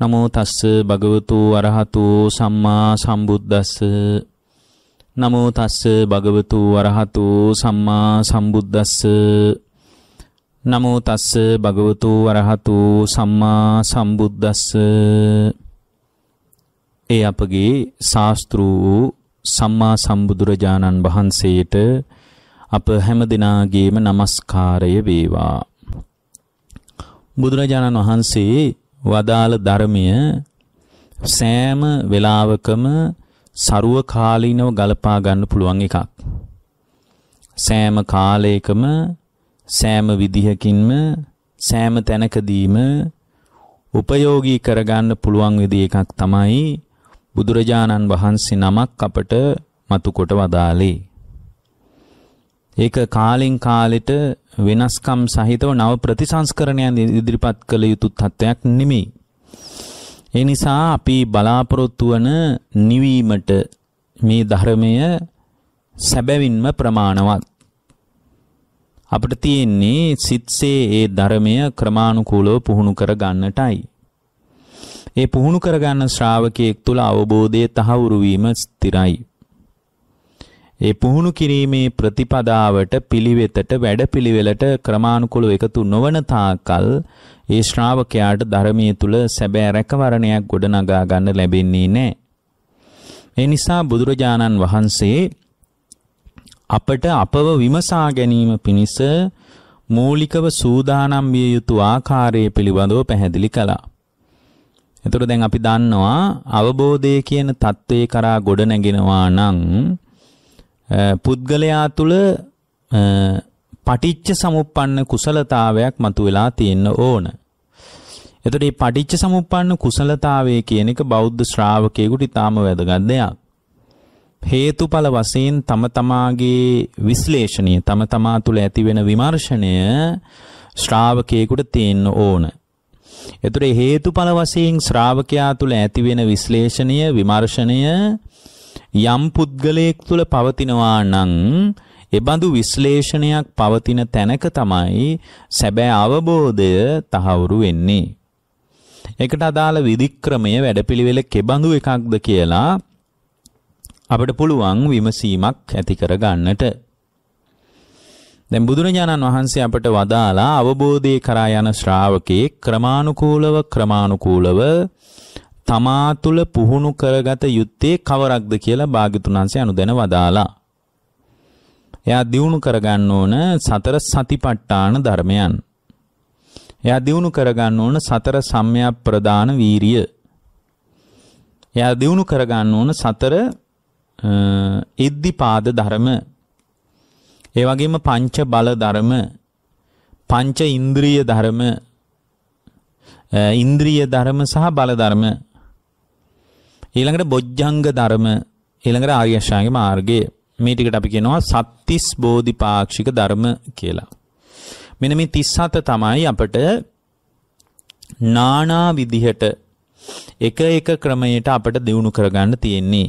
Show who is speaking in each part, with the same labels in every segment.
Speaker 1: නමෝ තස්ස භගවතු වරහතු සම්මා සම්බුද්දස්ස නමෝ තස්ස භගවතු වරහතු සම්මා සම්බුද්දස්ස නමෝ තස්ස භගවතු වරහතු සම්මා සම්බුද්දස්ස ඒ අපගේ ශාස්ත්‍රු වූ සම්මා සම්බුදුරජාණන් වහන්සේට අප හැම දිනාගේම নমස්කාරය වේවා බුදුරජාණන් වහන්සේ වදාළ ධර්මය සෑම වෙලාවකම ਸਰව කාලීනව ගලපා ගන්න පුළුවන් එකක්. සෑම කාලයකම සෑම විදිහකින්ම සෑම තැනකදීම උපයෝගී කරගන්න පුළුවන් විදිහ එකක් තමයි බුදුරජාණන් වහන්සේ නමක් අපට මතු කොට වදාළේ. ඒක කාලෙන් කාලෙට වෙනස්කම් සහිතව නව ප්‍රතිසංස්කරණයන් ඉදිරිපත් කළ යුතු තත්ත්වයක් නෙමෙයි. ඒ නිසා අපි බලාපොරොත්තු වන නිවීමට මේ ධර්මය සැබවින්ම ප්‍රමාණවත්. අපිට තියෙන්නේ සිත්සේ ඒ ධර්මය ක්‍රමානුකූලව පුහුණු කර ගන්නටයි. ඒ පුහුණු කරගන්න ශ්‍රාවකයෙක් තුළ අවබෝධය තහවුරු වීම ස්ථිරයි. ඒ පුහුණු කිරීමේ ප්‍රතිපදාවට පිළිවෙතට වැඩපිළිවෙලට ක්‍රමානුකූලව එකතු නොවන තාකල් ඒ ශ්‍රාවකයාට ධර්මයේ තුල සැබෑ රැකවරණයක් ගොඩනගා ගන්න ලැබෙන්නේ නැහැ. ඒ නිසා බුදුරජාණන් වහන්සේ අපට අපව විමසා ගැනීම පිණිස මූලිකව සූදානම් විය යුතු ආකාරය පිළිබඳව පැහැදිලි කළා. එතකොට දැන් අපි දන්නවා අවබෝධය කියන தત્ත්වේ කරා ගොඩ නැගෙනවා නම් පුද්ගලයා තුළ පටිච්ච සමුප්පන්න කුසලතාවයක් මතුවෙලා තියෙන්න ඕන. එතකොට මේ පටිච්ච සමුප්පන්න කුසලතාවය කියන එක බෞද්ධ ශ්‍රාවකයෙකුට ඉතාම වැදගත් දෙයක්. හේතුඵල වශයෙන් තම තමාගේ විශ්ලේෂණය තම තමා තුළ ඇතිවෙන විමර්ශනය ශ්‍රාවකයෙකුට තියෙන්න ඕන. එතකොට හේතුඵල වශයෙන් ශ්‍රාවකයා තුළ ඇතිවෙන විශ්ලේෂණය විමර්ශනය යම් පුද්ගලයෙක් තුළ පවතිනවා නම් එබඳු විශ්ලේෂණයක් පවතින තැනක තමයි සැබෑ අවබෝධය තහවුරු වෙන්නේ. ඒකට අදාළ විධික්‍රමය වැඩපිළිවෙල කෙබඳු එකක්ද කියලා අපිට පුළුවන් විමසීමක් ඇති කර ගන්නට. දැන් බුදුරජාණන් වහන්සේ අපට වදාලා අවබෝධය කරා යන ශ්‍රාවකේ ක්‍රමානුකූලව ක්‍රමානුකූලව තමා තුළ පුහුණු කරගත යුත්තේ කවරක්ද කියලා භාග්‍යතුන් වහන්සේ අනුදැන වදාලා. එයා දියුණු කරගන්න ඕන සතර සතිපට්ඨාන ධර්මයන්. එයා දියුණු කරගන්න ඕන සතර සම්‍යක් ප්‍රදාන වීරිය. එයා දියුණු කරගන්න ඕන සතර ඉද්ධිපාද ධර්ම ඒ වගේම පංච බල ධර්ම පංච ඉන්ද්‍රිය ධර්ම ඉන්ද්‍රිය ධර්ම සහ බල ධර්ම ඊළඟට බොජ්ජංග ධර්ම ඊළඟට ආර්ය අෂ්ටාංගික මාර්ගය මේ ටිකට අපි කියනවා සත්තිස් බෝධිපාක්ෂික ධර්ම කියලා. මෙන්න මේ 37 තමයි අපිට නානා විදිහට එක එක ක්‍රමයට අපිට දිනු කරගන්න තියෙන්නේ.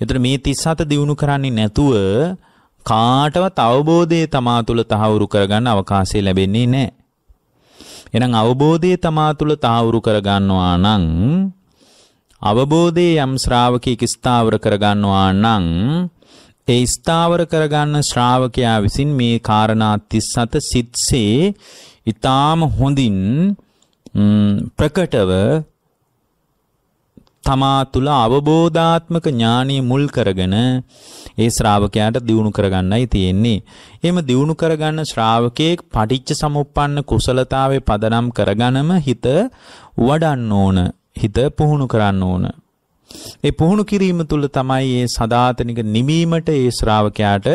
Speaker 1: එතකොට මේ 37 දිනු කරන්නේ නැතුව කාටවත් අවබෝධය තමා තුළ තහවුරු කරගන්න අවකාශය ලැබෙන්නේ නැහැ. එහෙනම් අවබෝධය තමා තුළ තහවුරු කරගන්නවා නම් අවබෝධයේ යම් ශ්‍රාවකයෙක් ස්ථාවර කරගන්නවා නම් ඒ ස්ථාවර කරගන්න ශ්‍රාවකයා විසින් මේ කාරණා 37 සිත්සේ ඊටාම හොඳින් ප්‍රකටව තමා තුළ අවබෝධාත්මක ඥානය මුල් කරගෙන ඒ ශ්‍රාවකයාට දියුණු කරගන්නයි තියෙන්නේ. එහෙම දියුණු කරගන්න ශ්‍රාවකයෙක් පටිච්ච සමුප්පන්න කුසලතාවේ පදනම් කරගනම හිත වඩන්න ඕන. හිත පුහුණු කරන්න ඕන. ඒ පුහුණු කිරීම තුළ තමයි මේ සදාතනික නිවීමට ඒ ශ්‍රාවකයාට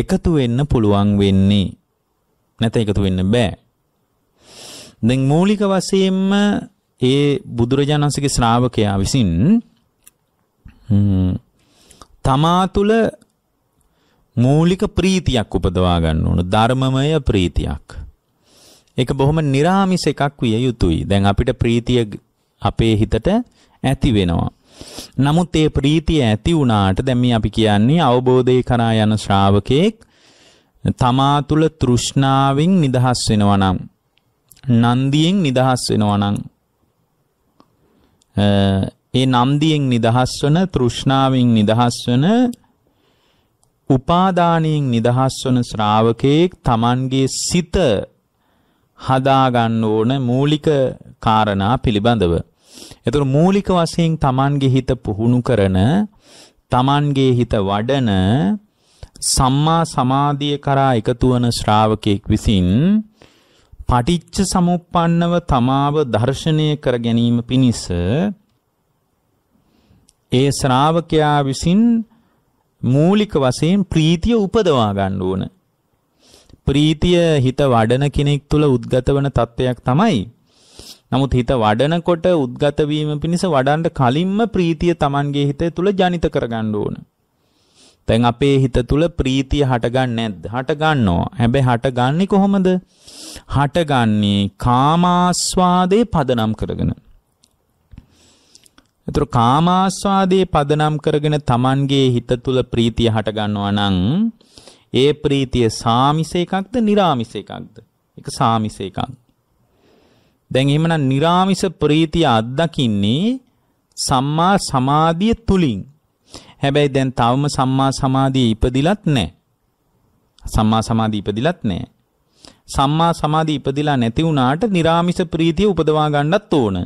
Speaker 1: එකතු වෙන්න පුළුවන් වෙන්නේ. නැත එකතු වෙන්න බෑ. දැන් මූලික වශයෙන්ම ඒ බුදුරජාණන්සේගේ ශ්‍රාවකයා විසින් තමා තුළ මූලික ප්‍රීතියක් උපදවා ගන්න ඕන ධර්මමය ප්‍රීතියක්. ඒක බොහොම निराமிස එකක් විය යුතුයි. දැන් අපිට ප්‍රීතිය අපේ හිතට ඇති වෙනවා. නමුත් ඒ ප්‍රීතිය ඇති වුණාට දැන් මේ අපි කියන්නේ අවබෝධය කරා යන ශ්‍රාවකෙක් තමා තුළ තෘෂ්ණාවෙන් නිදහස් වෙනවා නම් නන්දියෙන් නිදහස් වෙනවා නම් ඒ නන්දියෙන් නිදහස් වන තෘෂ්ණාවෙන් නිදහස් වන උපාදානයෙන් නිදහස් වන ශ්‍රාවකයෙක් Tamanගේ සිත හදාගන්න ඕන මූලික කාරණා පිළිබඳව එතකොට මූලික වශයෙන් Tamanගේ හිත පුහුණු කරන Tamanගේ හිත වඩන සම්මා සමාධිය කරා එකතු වන ශ්‍රාවකෙක් විසින් පටිච්ච සමුප්පන්නව තමාව දර්ශනය කර ගැනීම පිණිස ඒ ශ්‍රාවකයා විසින් මූලික වශයෙන් ප්‍රීතිය උපදවා ගන්න ඕන. ප්‍රීතිය හිත වඩන කෙනෙක් තුළ උද්ගත වන තත්වයක් තමයි නමුත් හිත වඩනකොට උද්ගත වීම පිණිස වඩන්න කලින්ම ප්‍රීතිය Tamanගේ හිතේ තුල ජනිත කරගන්න ඕන. දැන් අපේ හිත තුල ප්‍රීතිය හටගන්නේ නැද්ද? හටගන්නවා. හැබැයි හටගන්නේ කොහොමද? හටගන්නේ කාමාස්වාදේ පදනම් කරගෙන. ඒතර කාමාස්වාදේ පදනම් කරගෙන Tamanගේ හිත තුල ප්‍රීතිය හටගන්නවා නම් ඒ ප්‍රීතිය සාමිස එකක්ද, निराමිස එකක්ද? ඒක සාමිස එකක්. දැන් එහෙමනම් निराமிස ප්‍රීතිය අත්දකින්නේ සම්මා සමාධිය තුලින්. හැබැයි දැන් තවම සම්මා සමාධිය ඉපදිලත් නැහැ. සම්මා සමාධිය ඉපදිලත් නැහැ. සම්මා සමාධිය ඉපදිලා නැති වුණාට निराமிස ප්‍රීතිය උපදවා ගන්නත් ඕන.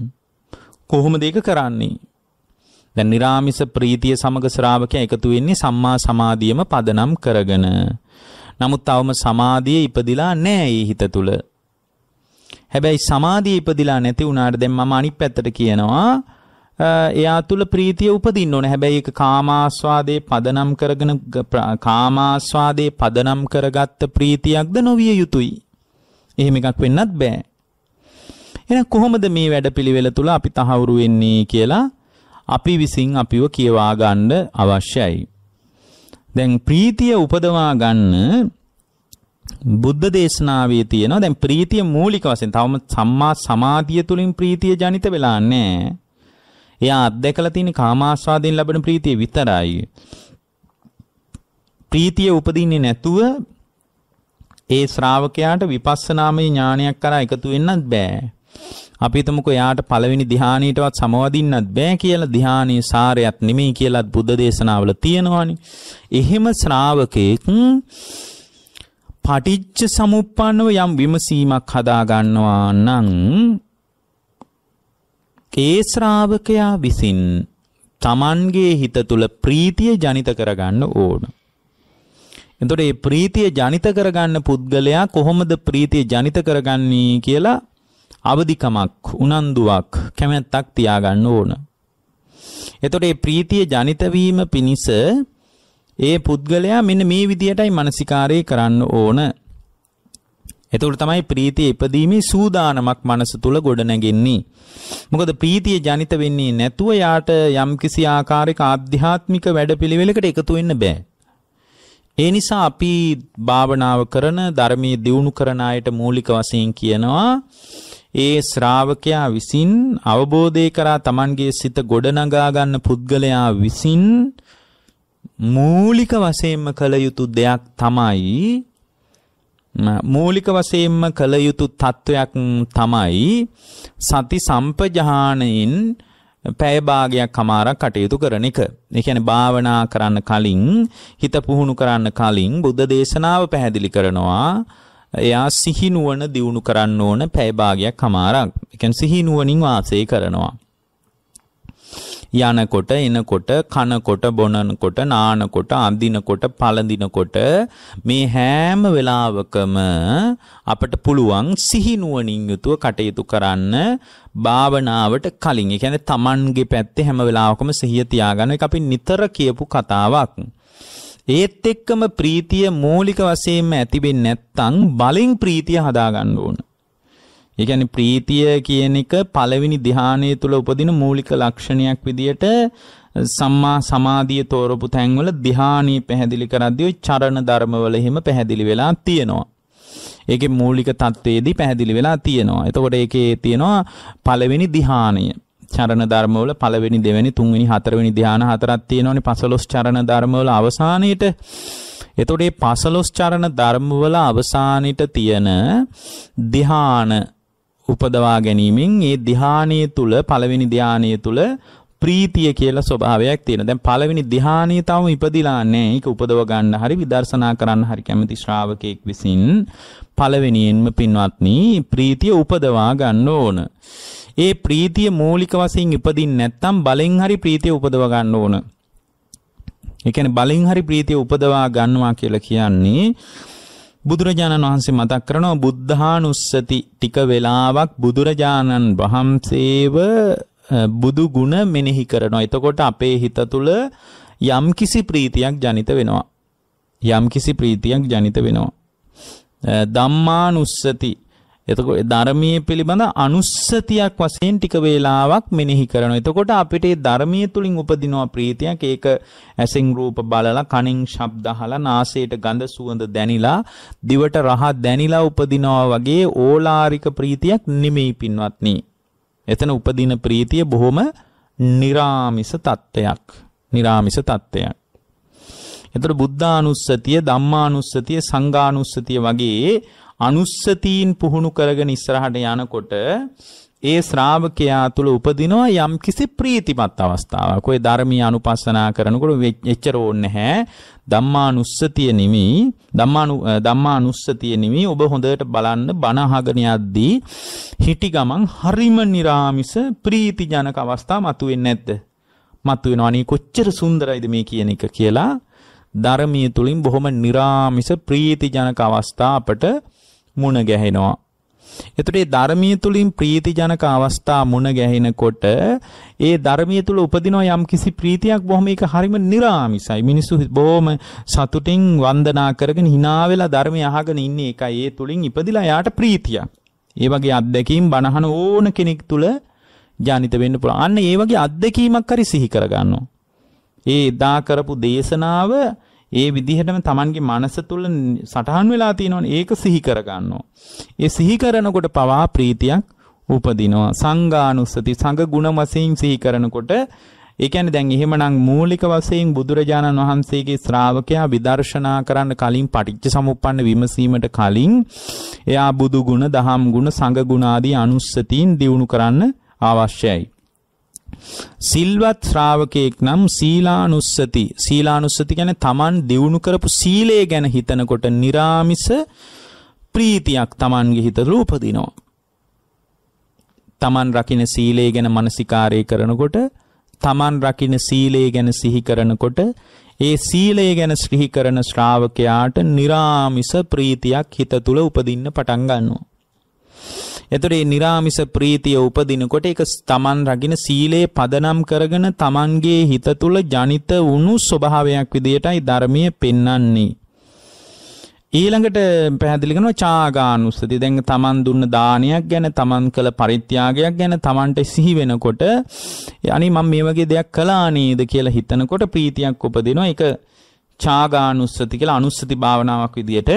Speaker 1: කොහොමද ඒක කරන්නේ? දැන් निराமிස ප්‍රීතිය සමග ශ්‍රාවකයා එකතු වෙන්නේ සම්මා සමාධියම පදනම් කරගෙන. නමුත් තවම සමාධිය ඉපදිලා නැහැ හිත තුල. හැබැයි සමාධිය ඉපදිලා නැති වුණාට දැන් මම අනිත් පැත්තට කියනවා එයා තුල ප්‍රීතිය උපදින්න ඕනේ. හැබැයි ඒක කාමාස්වාදේ පදනම් කරගෙන කාමාස්වාදේ පදනම් කරගත්ත ප්‍රීතියක්ද නොවිය යුතුයි. එහෙම එකක් වෙන්නත් බෑ. එහෙනම් කොහොමද මේ වැඩපිළිවෙල තුල අපි තහවුරු වෙන්නේ කියලා අපි විසින් අපිව කියවා ගන්න අවශ්‍යයි. දැන් ප්‍රීතිය උපදවා ගන්න බුද්ධ දේශනාවේ තියෙනවා දැන් ප්‍රීතිය මූලික වශයෙන් තවම සම්මා සමාධිය තුලින් ප්‍රීතිය ජනිත වෙලා නැහැ. එයා අත්දැකලා තියෙන කාමාස්වාදයෙන් ලැබෙන ප්‍රීතිය විතරයි. ප්‍රීතිය උපදින්නේ නැතුව ඒ ශ්‍රාවකයාට විපස්සනාමය ඥානයක් කරා එකතු වෙන්නත් බෑ. අපි හිතමුකෝ එයාට පළවෙනි ධ්‍යානීටවත් සමවදින්නත් බෑ කියලා ධ්‍යානී සාරයක් නෙමෙයි කියලාත් බුද්ධ දේශනාවල තියෙනවනේ. එහෙම ශ්‍රාවකෙක් පටිච්ච සමුප්පන්නව යම් විමසීමක් හදාගන්නවා නම් ඒ ශ්‍රාවකයා විසින් තමන්ගේ හිත තුළ ප්‍රීතිය ජනිත කරගන්න ඕන. එතකොට මේ ප්‍රීතිය ජනිත කරගන්න පුද්ගලයා කොහොමද ප්‍රීතිය ජනිත කරගන්නේ කියලා අවදිකමක්, උනන්දුවක්, කැමැත්තක් තියාගන්න ඕන. එතකොට මේ ප්‍රීතිය ජනිත වීම පිණිස ඒ පුද්ගලයා මෙන්න මේ විදියටයි මානසිකාරය කරන්න ඕන. එතකොට තමයි ප්‍රීතිය ඉපදීමේ සූදානමක් මනස තුල ගොඩනැගෙන්නේ. මොකද ප්‍රීතිය ජනිත වෙන්නේ නැතුව යාට යම්කිසි ආකාරයක ආධ්‍යාත්මික වැඩපිළිවෙලකට එකතු වෙන්න බෑ. ඒ නිසා අපි භාවනාව කරන ධර්මයේ දියුණු කරන අයට මූලික වශයෙන් කියනවා ඒ ශ්‍රාවකයා විසින් අවබෝධය කරා Tamanගේ සිත ගොඩනගා ගන්න පුද්ගලයා විසින් මූලික වශයෙන්ම කළ යුතු දෙයක් තමයි මූලික වශයෙන්ම කළ යුතු තත්ත්වයක් තමයි සති සම්පජානයෙන් පැය භාගයක් කමාරක් කටයුතු කරන එක. ඒ කියන්නේ භාවනා කරන්න කලින් හිත පුහුණු කරන්න කලින් බුද්ධ දේශනාව පැහැදිලි කරනවා. එයා සිහිනුවන දියුණු කරන්න ඕන පැය භාගයක් කමාරක්. ඒ කියන්නේ සිහිනුවනින් වාසය කරනවා. යනකොට එනකොට කනකොට බොනකොට නානකොට අඳිනකොට පළඳිනකොට මේ හැම වෙලාවකම අපට පුළුවන් සිහිනුවණින් යුතුව කටයුතු කරන්න භාවනාවට කලින් ඒ කියන්නේ Tamanගේ පැත්තේ හැම වෙලාවකම සිහිය තියාගන්න එක අපි නිතර කියපු කතාවක්. ඒත් එක්කම ප්‍රීතිය මූලික වශයෙන්ම ඇති වෙන්නේ නැත්නම් බලෙන් ප්‍රීතිය හදාගන්න ඕනේ. ඒ කියන්නේ ප්‍රීතිය කියන එක පළවෙනි ධ්‍යානය තුළ උපදින මූලික ලක්ෂණයක් විදියට සම්මා සමාධිය තෝරපු තැන්වල ධ්‍යානී පැහැදිලි කරද්දී ওই චරණ ධර්මවල හිම පැහැදිලි වෙලා තියෙනවා. ඒකේ මූලික தത്വෙදී පැහැදිලි වෙලා තියෙනවා. එතකොට ඒකේ තියෙනවා පළවෙනි ධ්‍යානය. චරණ ධර්මවල පළවෙනි දෙවෙනි තුන්වෙනි හතරවෙනි ධ්‍යාන හතරක් තියෙනවනේ 15 චරණ ධර්මවල අවසානයේට එතකොට මේ 15 චරණ ධර්මවල අවසානයේට තියෙන ධ්‍යාන උපදවා ගැනීමෙන් ඒ ධ්‍යානයේ තුල පළවෙනි ධ්‍යානයේ තුල ප්‍රීතිය කියලා ස්වභාවයක් තියෙනවා. දැන් පළවෙනි ධ්‍යානය තවම ඉපදිලා නැහැ. ඒක උපදව ගන්න හරි විදර්ශනා කරන්න හරි කැමති ශ්‍රාවකෙක් විසින් පළවෙනියෙන්ම පින්වත්නි ප්‍රීතිය උපදවා ගන්න ඕන. ඒ ප්‍රීතිය මූලික වශයෙන් ඉපදින්නේ නැත්නම් බලෙන් හරි ප්‍රීතිය උපදව ගන්න ඕන. ඒ කියන්නේ බලෙන් හරි ප්‍රීතිය උපදවා ගන්නවා කියලා කියන්නේ බුදුරජාණන් වහන්සේ මතක් කරනවා බුද්ධානුස්සති ටික වෙලාවක් බුදුරජාණන් වහන්සේව බුදු ගුණ මෙනෙහි කරනවා. එතකොට අපේ හිත තුළ යම්කිසි ප්‍රීතියක් ජනිත වෙනවා. යම්කිසි ප්‍රීතියක් ජනිත වෙනවා. ධම්මානුස්සති එතකොට ධර්මයේ පිළිබඳ අනුස්සතියක් වශයෙන් ටික වේලාවක් මෙනෙහි කරනවා. එතකොට අපිට ඒ ධර්මයේ තුලින් උපදිනවා ප්‍රීතියක්. ඒක ඇසෙන් රූප බලලා, කනෙන් ශබ්ද අහලා, නාසයට ගඳ සුවඳ දැනිලා, දිවට රහ දැනිලා උපදිනවා වගේ ඕලාරික ප්‍රීතියක් නෙමෙයි පින්වත්නි. එතන උපදින ප්‍රීතිය බොහොම निराமிස තත්ත්වයක්. निराமிස තත්ත්වයක්. එතකොට බුද්ධානුස්සතිය, ධම්මානුස්සතිය, සංඝානුස්සතිය වගේ අනුස්සතීන් පුහුණු කරගෙන ඉස්සරහට යනකොට ඒ ශ්‍රාවකයා තුළ උපදිනවා යම් කිසි ප්‍රීතිමත් අවස්ථාවක්. ඔය ධර්මීය අනුපස්සනා කරනකොට එච්චර ඕනේ නැහැ. ධම්මානුස්සතිය නිමි ධම්මානු ධම්මානුස්සතිය නිමි ඔබ හොඳට බලන්න බණ අහගෙන යද්දී හිටි ගමන් හරිම निराமிස ප්‍රීතිජනක අවස්ථා මතුවෙන්නේ නැද්ද? මතුවෙනවා. අනේ කොච්චර සුන්දරයිද මේ කියන එක කියලා ධර්මීය තුලින් බොහොම निराமிස ප්‍රීතිජනක අවස්ථා අපට මුණ ගැහෙනවා. එතකොට මේ ධර්මයේ තුලින් ප්‍රීතිජනක අවස්ථා මුණ ගැහෙනකොට ඒ ධර්මයේ තුල උපදින යම් කිසි ප්‍රීතියක් බොහොම ඒක හරිම निराமிසයි. මිනිස්සු බොහොම සතුටින් වන්දනා කරගෙන hina වෙලා ධර්මය අහගෙන ඉන්නේ ඒකයි. ඒ තුලින් ඉපදිලා යාට ප්‍රීතියක්. ඒ වගේ අත්දැකීම් බණහන ඕන කෙනෙක් තුල ජනිත වෙන්න පුළුවන්. අන්න ඒ වගේ අත්දැකීමක් හරි සිහි කරගන්නවා. ඒ දා කරපු දේශනාව ඒ විදිහටම Tamanගේ මනස තුල සටහන් වෙලා තියෙනවනේ ඒක සිහි කරගන්නවා. ඒ සිහි කරනකොට පවා ප්‍රීතියක් උපදිනවා. සංගානුස්සති සංග ගුණ වශයෙන් සිහි කරනකොට ඒ කියන්නේ දැන් එහෙමනම් මූලික වශයෙන් බුදුරජාණන් වහන්සේගේ ශ්‍රාවකයා විදර්ශනා කරන්න කලින් පටිච්ච සමුප්පන්න විමසීමට කලින් එයා බුදු ගුණ, දහම් ගුණ, සංඝ ගුණ ආදී අනුස්සතීන් දියුණු කරන්න අවශ්‍යයි. සිල්වත් ශ්‍රාවකයෙක් නම් සීලානුස්සති සීලානුස්සති ගැන තමන් දියුණු කරපු සීලය ගැන හිතනකොට නිරාමිස ප්‍රීතියක් තමන්ගේ හිත රූපදිනවා. තමන් රකින සීලේ ගැන මනසිකාරය කරනකොට තමන් රකින සීලේ ගැන සිහි කරනකොට ඒ සීලය ගැන සිහි කරන ශ්‍රාවකයාට निराமிස ප්‍රීතියක් හිත තුල උපදින්න පටන් ගන්නවා. එතකොට මේ निराமிස ප්‍රීතිය උපදිනකොට ඒක තමන් රකින්න සීලේ පදනම් කරගෙන තමන්ගේ හිත තුල ජනිත වුණු ස්වභාවයක් විදියටයි ධර්මයේ පෙන්වන්නේ. ඊළඟට පැහැදිලි කරනවා චාගානුස්සති. දැන් තමන් දුන්න දානයක් ගැන, තමන් කළ පරිත්‍යාගයක් ගැන තමන්ට සිහි වෙනකොට, අනේ මම මේ වගේ දෙයක් කළා නේද කියලා හිතනකොට ප්‍රීතියක් උපදිනවා. ඒක චාගානුස්සති කියලා අනුස්සති භාවනාවක් විදිහට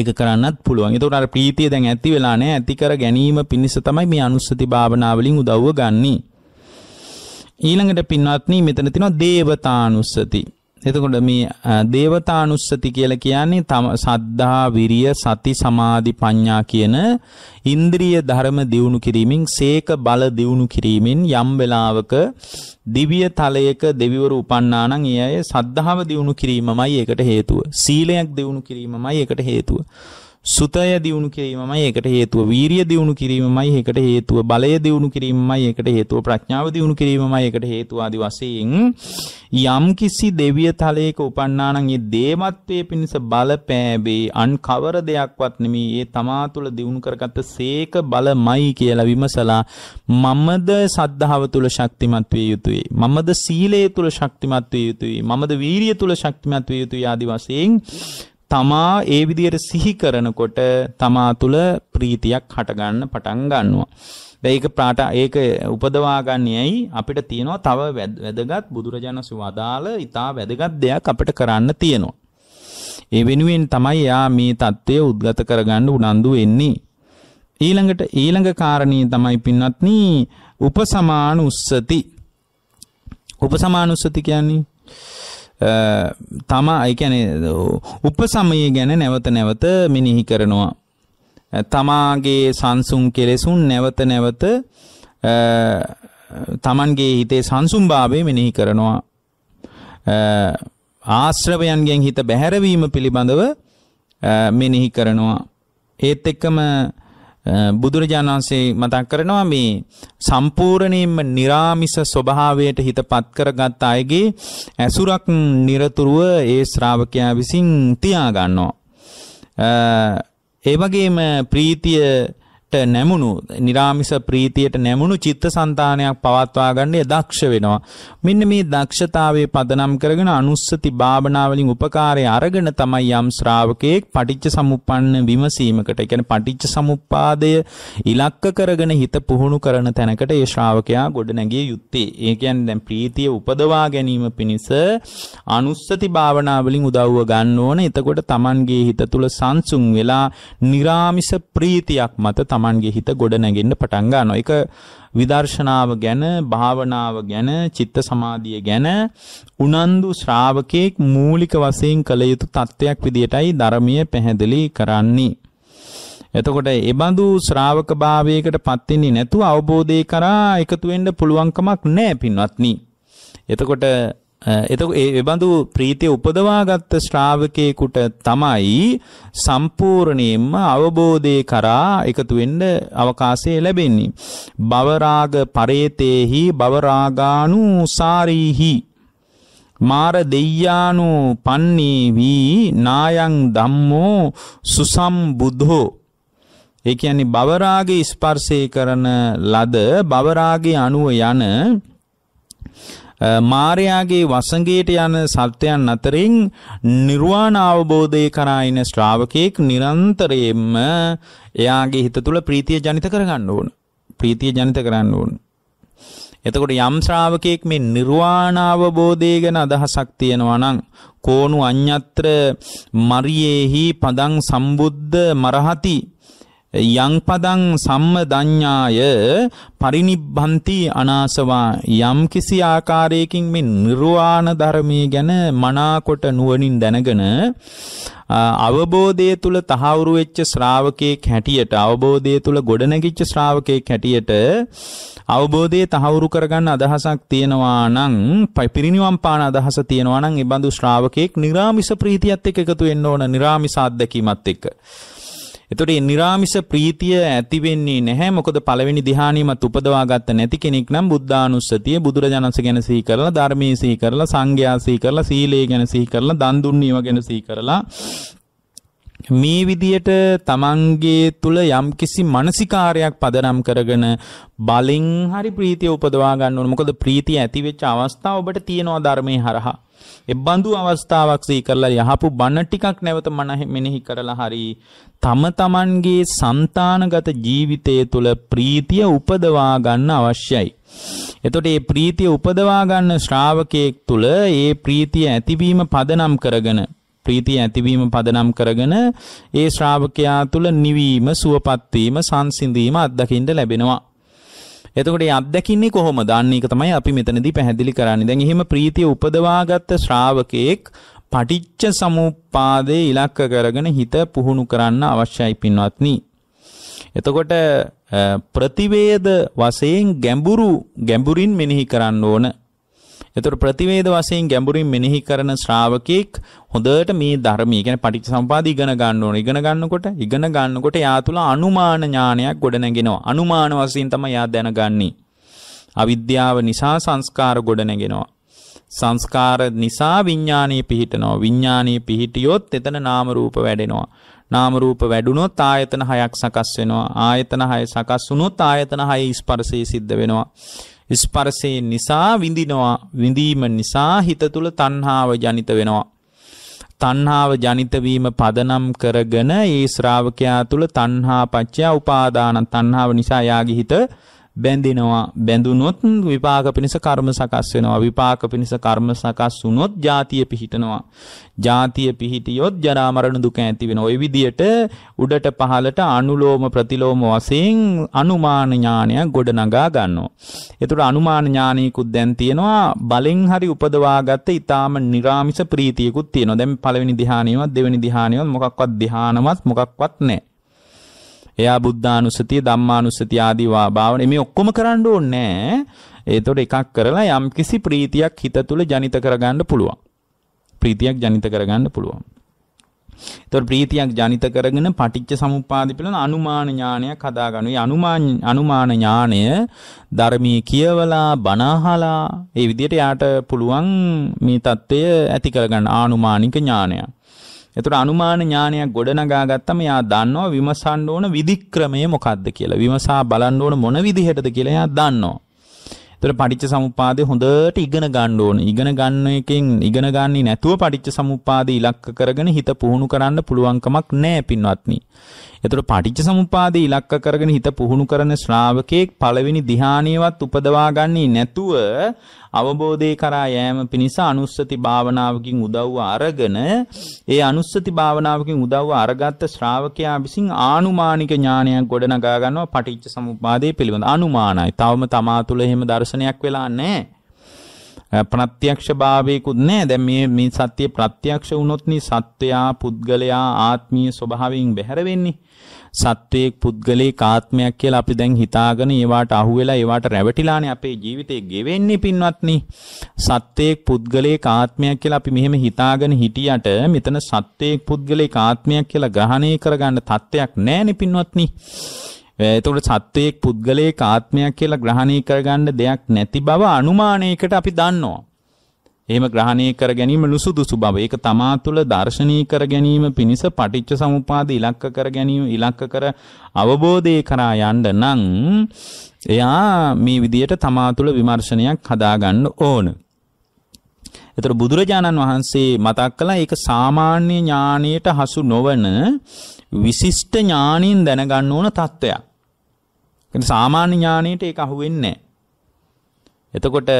Speaker 1: ඒක කරන්නත් පුළුවන්. එතකොට අර ප්‍රීතිය දැන් ඇති වෙලා නැහැ. ඇති කර ගැනීම පිණිස තමයි මේ අනුස්සති භාවනාවලින් උදව්ව ගන්නේ. ඊළඟට පින්වත්නි මෙතන තියෙනවා දේවතානුස්සති. එතකොට මේ දේවතානුස්සති කියලා කියන්නේ තම සද්ධා විරිය සති සමාධි ප්‍රඥා කියන ඉන්ද්‍රිය ධර්ම දියුණු කිරීමෙන් සීක බල දියුණු කිරීමෙන් යම් වෙලාවක දිව්‍ය තලයක දෙවිවරු උපන්නා නම් ඒ අය සද්ධාව දියුණු කිරීමමයි ඒකට හේතුව. සීලයක් දියුණු කිරීමමයි ඒකට හේතුව. සුතය දියුණු කිරීමමයි ඒකට හේතුව වීරිය දියුණු කිරීමමයි ඒකට හේතුව බලය දියුණු කිරීමමයි ඒකට හේතුව ප්‍රඥාව දියුණු කිරීමමයි ඒකට හේතුව ආදි වශයෙන් යම් කිසි දෙවිය තලයක උපන්නා නම් ඒ දේවත්වයේ පිණිස බලපෑවේ අන් කවර දෙයක්වත් නෙමී ඒ තමා තුළ දියුණු කරගත්ත සේක බලමයි කියලා විමසලා මමද සද්ධාව තුළ ශක්තිමත් විය යුතුයි මමද සීලය තුළ ශක්තිමත් විය යුතුයි මමද වීරිය තුළ ශක්තිමත් විය යුතුයි ආදි වශයෙන් තමා ඒ විදියට සිහි කරනකොට තමා තුළ ප්‍රීතියක් හටගන්න පටන් ගන්නවා. ඒක ප්‍රාට ඒක උපදවාගන්නේයි අපිට තියෙනවා තව වැදගත් බුදුරජාණන්සු වදාළ ඉතා වැදගත් දෙයක් අපිට කරන්න තියෙනවා. ඒ වෙනුවෙන් තමයි යා මේ தත්ත්වය උද්ගත කරගන්න උනන්දු වෙන්නේ. ඊළඟට ඊළඟ කාරණේ තමයි පින්වත්නි උපසමානුස්සති. උපසමානුස්සති කියන්නේ තමා එකැන උපසමය ගැන නැවත නැවත මිනිහි කරනවා. තමාගේ සංසුම් කෙලෙසුන් නැවත නැවත තමන්ගේ හිතේ සංසුම්භාවය මෙනෙහි කරනවා. ආශ්‍රවයන්ගෙන් හිත බැහැරවීම පිළිබඳව මෙනෙහි කරනවා. ඒත් එක්කම බුදුරජාණන් වහන්සේ මතක් කරනවා මේ සම්පූර්ණයෙන්ම निराமிස ස්වභාවයට හිතපත් කරගත් අයගේ ඇසුරක් নিরතුරුව ඒ ශ්‍රාවකයා විසින් තියා ගන්නවා. ඒ වගේම ප්‍රීතිය නැමුණු නිරාමිස ප්‍රීතියට නැමුණු චිත්ත සන්තානයක් පවත්වා ගන්නේ දක්ෂ වෙනවා. මෙන්න මේ දක්ෂතාවේ පදනම් කරගෙන අනුස්සති භාවනාවලින් උපකාරය අරගෙන තමයි යම් ශ්‍රාවකයෙක් පටිච්ච සමුප්පන්න විමසීමකට කියන පටිච්ච සමුප්පාදය ඉලක්ක කරගෙන හිත පුහුණු කරන තැනකට ඒ ශ්‍රාවකයා ගොඩනැගිය යුත්තේ. ඒ කියන්නේ දැන් ප්‍රීතිය උපදවා ගැනීම පිණිස අනුස්සති භාවනාවලින් උදව්ව ගන්න ඕන. එතකොට Tamanගේ හිත තුල සංසුන් වෙලා නිරාමිස ප්‍රීතියක් මත තමන්ගේ හිත ගොඩ නැගෙන්න පටන් ගන්නවා. ඒක විදර්ශනාව ගැන, භාවනාව ගැන, චිත්ත සමාධිය ගැන උනන්දු ශ්‍රාවකෙක් මූලික වශයෙන් කළ යුතු தත්වයක් විදියටයි ධර්මයේ පැහැදිලි කරන්නේ. එතකොට එබඳු ශ්‍රාවක භාවයකට පත් වෙන්නේ නැතුව අවබෝධය කරා එකතු වෙන්න පුළුවන්කමක් නැහැ පින්වත්නි. එතකොට එතකොට ඒ බඳු ප්‍රීතිය උපදවාගත් ශ්‍රාවකේකට තමයි සම්පූර්ණයෙන්ම අවබෝධයේ කරා එකතු වෙන්න අවකාශය ලැබෙන්නේ. බවරාග පරේතේහි බවරාගානුසාරීහි මාර දෙය්‍යානු පන්නේ වී නායන් ධම්මෝ සුසම්බුද්ධෝ ඒ කියන්නේ බවරාගේ ස්පර්ශය කරන ලද බවරාගේ අණුව යන මාරයාගේ වසඟයට යන සත්‍යයන් අතරින් නිර්වාණ අවබෝධය කරා ඉන ශ්‍රාවකෙක් නිරන්තරයෙන්ම එයාගේ හිත තුළ ප්‍රීතිය ජනිත කරගන්න ඕන. ප්‍රීතිය ජනිත කරන්න ඕන. එතකොට යම් ශ්‍රාවකයෙක් මේ නිර්වාණ අවබෝධය ගැන අදහසක් තියෙනවා නම් කෝණු අඤ්ඤත්‍ර මරියේහි පදං සම්බුද්ධ මරහති යංපදං සම්මදඤ්ඤාය පරිනිබ්බන්ති අනාසවා යම් කිසි ආකාරයකින් මේ නිර්වාණ ධර්මයේ ගැන මනාකොට නුවණින් දැනගෙන අවබෝධය තුල තහවුරු වෙච්ච ශ්‍රාවකෙක් හැටියට අවබෝධය තුල ගොඩනැගිච්ච ශ්‍රාවකෙක් හැටියට අවබෝධය තහවුරු කරගන්න අදහසක් තියෙනවා නම් පිරිණිවන් පාන අදහස තියෙනවා නම් ඒ බඳු ශ්‍රාවකෙක් निराமிස ප්‍රීතියත් එක්ක එකතු වෙන්න ඕන निराமிස අත්දැකීමත් එක්ක එතකොට මේ निराமிස ප්‍රීතිය ඇති වෙන්නේ නැහැ. මොකද පළවෙනි ධ්‍යානියමත් උපදවා ගත්ත නැති කෙනෙක් නම් බුද්ධානුස්සතිය බුදුරජාණන්ස ගැන සිහි කරලා, ධර්මයේ සිහි කරලා, සංඝයා සිහි කරලා, සීලය ගැන සිහි කරලා, දන් දුන්නේව ගැන සිහි කරලා මේ විදියට තමන්ගේ තුල යම්කිසි මානසිකාරයක් පදනම් කරගෙන බලෙන් හරි ප්‍රීතිය උපදවා ගන්න ඕන. මොකද ප්‍රීතිය ඇති වෙච්ච අවස්ථාව ඔබට තියෙනවා ධර්මයේ හරහා. එබඳු අවස්ථාවක් සිහි කරලා යහපු බණ ටිකක් නැවත මෙනෙහි කරලා හරි තම තමන්ගේ సంతానගත ජීවිතය තුළ ප්‍රීතිය උපදවා ගන්න අවශ්‍යයි. එතකොට මේ ප්‍රීතිය උපදවා ගන්න ශ්‍රාවකයෙක් තුළ මේ ප්‍රීතිය ඇතිවීම පදනම් කරගෙන ප්‍රීතිය ඇතිවීම පදනම් කරගෙන ඒ ශ්‍රාවකයා තුළ නිවීම, සුවපත් වීම, සංසිඳීම අත්දකින්න ලැබෙනවා. එතකොට මේ අත්දකින්නේ කොහොමද? අන්න ඒක තමයි අපි මෙතනදී පැහැදිලි කරන්නේ. දැන් එහෙම ප්‍රීතිය උපදවාගත් ශ්‍රාවකෙක් පටිච්ච සමුප්පාදේ ඉලක්ක කරගෙන හිත පුහුණු කරන්න අවශ්‍යයි පින්වත්නි. එතකොට ප්‍රතිවේද වශයෙන් ගැඹුරු ගැඹුරින් මෙනෙහි කරන්න ඕන. එතකොට ප්‍රතිවේද වශයෙන් ගැඹුරින් මෙනෙහි කරන ශ්‍රාවකෙක් හොඳට මේ ධර්මයේ කියන්නේ පටිච්චසම්පාද ඉගෙන ගන්න ඕන. ඉගෙන ගන්නකොට ඉගෙන ගන්නකොට යා තුල අනුමාන ඥානයක් ගොඩනැගෙනවා. අනුමාන වශයෙන් තමයි යා දැනගන්නේ. අවිද්‍යාව නිසා සංස්කාර ගොඩනැගෙනවා. සංස්කාර නිසා විඥානීය පිහිටනවා. විඥානීය පිහිටියොත් එතන නාම රූප වැඩෙනවා. නාම රූප වැඩුණොත් ආයතන හයක් සකස් වෙනවා. ආයතන හය සකස් වුණොත් ආයතන හය ස්පර්ශය සිද්ධ වෙනවා. ස්පර්ශයෙන් නිසා විඳිනවා විඳීම නිසා හිත තුල තණ්හාව ජනිත වෙනවා තණ්හාව ජනිත වීම පදනම් කරගෙන ඒ ශ්‍රාවකයා තුල තණ්හා පච්චය උපාදාන තණ්හාව නිසා යාගේ හිත බැඳෙනවා බැඳුනොත් විපාක පිණිස කර්ම සකස් වෙනවා විපාක පිණිස කර්ම සකස් වුනොත් ජාතිය පිහිටනවා ජාතිය පිහිටියොත් ජරා මරණ දුක ඇති වෙන ওই විදියට උඩට පහළට අනුලෝම ප්‍රතිලෝම වශයෙන් අනුමාන ඥානය ගොඩනගා ගන්නවා ඒතර අනුමාන ඥානීකුත් දැන් තියෙනවා බලෙන් හරි උපදවාගත්ත ඊටාම निराமிස ප්‍රීතියකුත් තියෙනවා දැන් පළවෙනි ධ්‍යානියවත් දෙවෙනි ධ්‍යානියවත් මොකක්වත් ධ්‍යානමත් මොකක්වත් නැහැ එයා බුද්ධානුස්සතිය ධම්මානුස්සතිය ආදී භාවන මේ ඔක්කොම කරන්න ඕනේ නෑ. ඒතකොට එකක් කරලා යම්කිසි ප්‍රීතියක් හිත තුළ ජනිත කරගන්න පුළුවන්. ප්‍රීතියක් ජනිත කරගන්න පුළුවන්. ඒතකොට ප්‍රීතියක් ජනිත කරගෙන පටිච්ච සමුප්පාද පිළිබඳ අනුමාන ඥානයක් හදාගන්න. ඒ අනුමාන අනුමාන ඥානය ධර්මී කියවලා බණහලා ඒ විදිහට යාට පුළුවන් මේ தত্ত্বය ඇති කරගන්න ආනුමානික ඥානයක්. එතකොට අනුමාන ඥානයක් ගොඩනගා ගත්තම එයා දන්නවා විමසන්න ඕන විධික්‍රමය මොකද්ද කියලා. විමසා බලන්න ඕන මොන විදිහටද කියලා එයා දන්නවා. එතකොට පටිච්ච සමුප්පාදය හොඳට ඉගෙන ගන්න ඕන. ඉගෙන ගන්න එකෙන් ඉගෙන ගන්නේ නැතුව පටිච්ච සමුප්පාදය ඉලක්ක කරගෙන හිත පුහුණු කරන්න පුළුවන්කමක් නැහැ පින්වත්නි. එතකොට පටිච්ච සමුප්පාදේ ඉලක්ක කරගෙන හිත පුහුණු කරන ශ්‍රාවකෙක් පළවෙනි ධ්‍යානියවත් උපදවා ගන්නේ නැතුව අවබෝධය කරා යෑම පිණිස අනුස්සති භාවනාවකින් උදව්ව අරගෙන ඒ අනුස්සති භාවනාවකින් උදව්ව අරගත්ත ශ්‍රාවකයා විසින් ආනුමානික ඥානයක් ගොඩනගා ගන්නවා පටිච්ච සමුප්පාදේ පිළිබඳ අනුමානයි. තවම තමා තුළ එහෙම දර්ශනයක් වෙලා නැහැ. ප්‍රත්‍යක්ෂ භාවයකුත් නැහැ. දැන් මේ මේ සත්‍ය ප්‍රත්‍යක්ෂ වුණොත් නේ සත්වයා පුද්ගලයා ආත්මීය ස්වභාවයෙන් බැහැර වෙන්නේ. සත්වයේ පුද්ගලයේ කාත්මයක් කියලා අපි දැන් හිතාගෙන ඒවට අහුවෙලා ඒවට රැවටිලානේ අපේ ජීවිතේ ගෙවෙන්නේ පින්වත්නි. සත්වයේ පුද්ගලයේ කාත්මයක් කියලා අපි මෙහෙම හිතාගෙන හිටියට මෙතන සත්වයේ පුද්ගලයේ කාත්මයක් කියලා ග්‍රහණය කරගන්න தත්වයක් නැහැනේ පින්වත්නි. එතකොට සත්වයේ පුද්ගලයේ කාත්මයක් කියලා ග්‍රහණය කරගන්න දෙයක් නැති බව අනුමානයකට අපි දන්නවා. එහෙම ග්‍රහණය කර ගැනීම නුසුදුසු බව. ඒක තමා තුළ දර්ශනීය කර ගැනීම පිණිස පටිච්ච සමුපාද ඉලක්ක කර ගැනීම ඉලක්ක කර අවබෝධය කරා යන්න නම් එයා මේ විදියට තමා තුළ විමර්ශනයක් හදාගන්න ඕන. එතකොට බුදුරජාණන් වහන්සේ මතක් කළා ඒක සාමාන්‍ය ඥානයට හසු නොවන විශිෂ්ට ඥානින් දැනගන්න ඕන தত্ত্বයක්. සාමාන්‍ය ඥානයට ඒක අහුවෙන්නේ නැහැ. එතකොට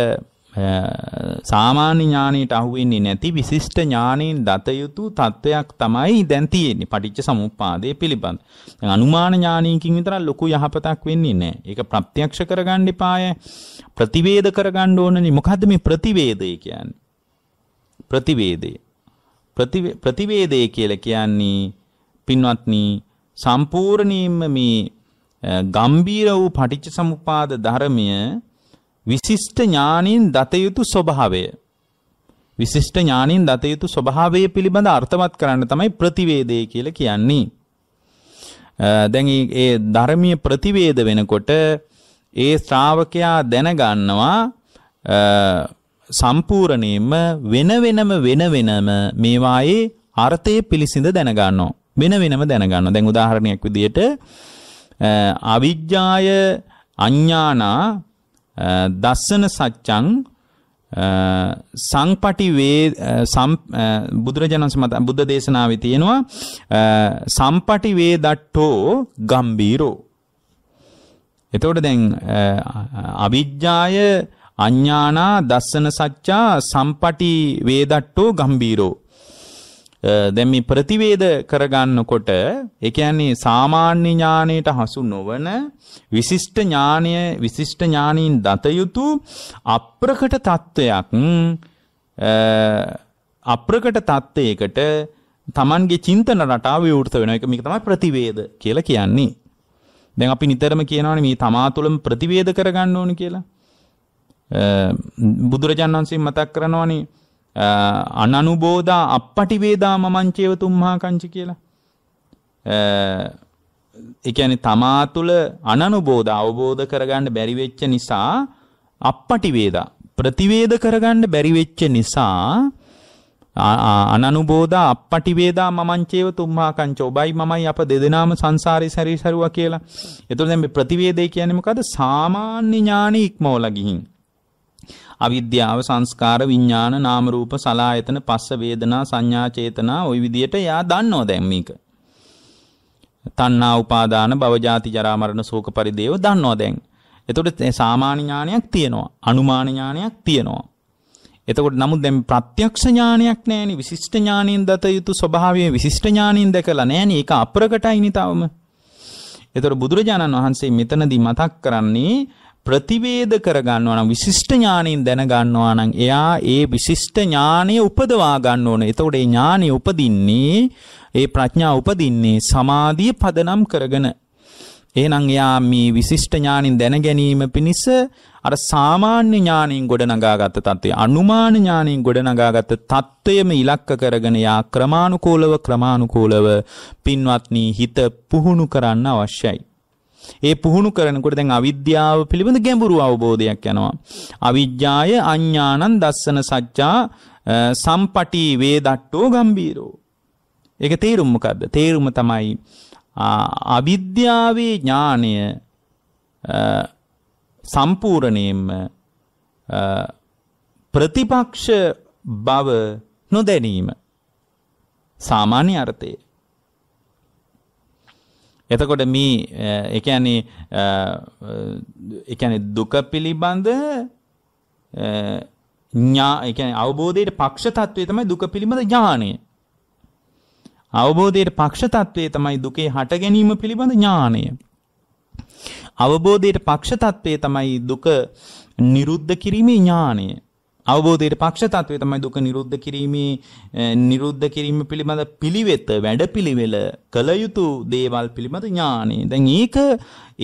Speaker 1: සාමාන්‍ය ඥානයට අහුවෙන්නේ නැති විශිෂ්ට ඥානයෙන් දත යුතු තත්වයක් තමයි දැන් තියෙන්නේ පටිච්ච සමුප්පාදයේ පිළිබඳ. අනුමාන ඥානයකින් විතරක් ලොකු යහපතක් වෙන්නේ නැහැ. ඒක ප්‍රත්‍යක්ෂ කරගන්න එපාය. ප්‍රතිවේද කරගන්න ඕනනේ. මොකද්ද මේ ප්‍රතිවේදය කියන්නේ? ප්‍රතිවේදය. ප්‍රතිවේදය කියලා කියන්නේ පින්වත්නි සම්පූර්ණයෙන්ම මේ ගම්බීර වූ පටිච්ච සමුපාද ධර්මය විශිෂ්ට ඥානීන් දතයුතු ස්වභාවය. විශිෂ්ට ඥානීන් දතයුතු ස්වභාවය පිළිබඳ අර්ථවත් කරන්න තමයි ප්‍රතිවේදය කියලා කියන්නේ. දැන් ඒ ධර්මීය ප්‍රතිවේද වෙනකොට ඒ ශ්‍රාවකයා දැනගන්නවා සම්පූර්ණයෙන්ම වෙන වෙනම වෙන වෙනම මේවායේ අර්ථය පිළිසිඳ දැනගන්නවා. වෙන වෙනම දැනගන්නවා. දැන් උදාහරණයක් විදිහට අවිජ්ජාය අඥානා දස්සන සච්චං සංපටි වේ බුදුරජාණන් මත බුද්ධ දේශනාවේ තියෙනවා සම්පටි වේ දට්ටෝ ගම්බීරෝ. එතකොට දැන් අවිජ්ජාය අඥ්ඥානා දස්සන සච්චා සම්පටි වේදට්ටෝ ගම්බීරෝ. දැන් මේ ප්‍රතිවේද කරගන්නකොට ඒ කියන්නේ සාමාන්‍ය ඥානයට හසු නොවන විශිෂ්ට ඥානය විශිෂ්ට ඥානීන් දත යුතු අප්‍රකට తত্ত্বයක් අප්‍රකට తত্ত্বයකට Tamanගේ චින්තන රටාව විවෘත වෙන එක මේක තමයි ප්‍රතිවේද කියලා කියන්නේ. දැන් අපි නිතරම කියනවානේ මේ තමා තුළම ප්‍රතිවේද කරගන්න ඕන කියලා. බුදුරජාණන් වහන්සේ මතක් කරනවානේ අනනුබෝධා අපපටි වේදා මමංචේව තුම්හා කංචි කියලා. ඒ කියන්නේ තමා තුළ අනනුබෝධ අවබෝධ කරගන්න බැරි වෙච්ච නිසා අපපටි වේදා ප්‍රතිවේද කරගන්න බැරි වෙච්ච නිසා අනනුබෝධ අපපටි වේදා මමංචේව තුම්හා කංච ඔබයි මමයි අප දෙදෙනාම සංසාරේ සැරී සරුවා කියලා. එතකොට දැන් මේ ප්‍රතිවේදේ කියන්නේ මොකද්ද? සාමාන්‍ය ඥානෙ ඉක්මවලා ගිහින්. අවිද්‍යාව සංස්කාර විඥාන නාම රූප සලායතන පස්ස වේදනා සංඥා චේතනා ওই විදියට එයා දන්නෝ දැන් මේක. තණ්හා උපාදාන භව ජාති ජරා මරණ ශෝක පරිදේව දන්නෝ දැන්. එතකොට සාමාන්‍ය ඥානයක් තියෙනවා. අනුමාන ඥානයක් තියෙනවා. එතකොට නමුත් දැන් ප්‍රත්‍යක්ෂ ඥානයක් නැහෙනි විශිෂ්ට ඥානෙන් දත යුතු ස්වභාවය විශිෂ්ට ඥානෙන් දැකලා නැහෙනි ඒක අප්‍රකටයිනි තවම. එතකොට බුදුරජාණන් වහන්සේ මෙතනදී මතක් කරන්නේ ප්‍රතිවේද කරගන්නවා නම් විශිෂ්ට ඥානයෙන් දැනගන්නවා නම් එයා ඒ විශිෂ්ට ඥානය උපදවා ගන්න ඕන. එතකොට ඒ ඥානය උපදින්නේ ඒ ප්‍රඥා උපදින්නේ සමාධිය පදනම් කරගෙන. එහෙනම් එයා මේ විශිෂ්ට ඥානින් දැන ගැනීම පිණිස අර සාමාන්‍ය ඥානින් ගොඩනගාගත් தත්ත්වය අනුමාන ඥානින් ගොඩනගාගත් தත්ත්වයම ඉලක්ක කරගෙන යා ක්‍රමානුකූලව ක්‍රමානුකූලව පින්වත්නි හිත පුහුණු කරන්න අවශ්‍යයි. ඒ පුහුණු කරනකොට දැන් අවිද්‍යාව පිළිබඳ ගැඹුරු අවබෝධයක් යනවා. අවිජ්ජාය අඥානං දස්සන සච්චා සම්පටි වේදට්ටෝ ගම්බීරෝ. ඒක තේරුම් මොකද්ද? තේරුම තමයි අවිද්‍යාවේ ඥාණය සම්පූර්ණයෙන්ම ප්‍රතිපක්ෂ බව නොදැනීම සාමාන්‍ය අර්ථයේ එතකොට මේ ඒ කියන්නේ ඒ කියන්නේ දුක පිළිබඳ ඥා ඒ කියන්නේ අවබෝධයේ පක්ෂ తත්වයේ තමයි දුක පිළිබඳ ඥාණය. අවබෝධයේ පක්ෂ తත්වයේ තමයි දුකේ හට ගැනීම පිළිබඳ ඥාණය. අවබෝධයේ පක්ෂ తත්වයේ තමයි දුක නිරුද්ධ කිරීමේ ඥාණය. අවබෝධයට පක්ෂ තත්වය තමයි දුක නිරුද්ධ කිරීමේ නිරුද්ධ කිරීම පිළිබඳ පිළිවෙත වැඩපිළිවෙල කළ යුතු දේවල් පිළිබඳ ඥානය. දැන් ඒක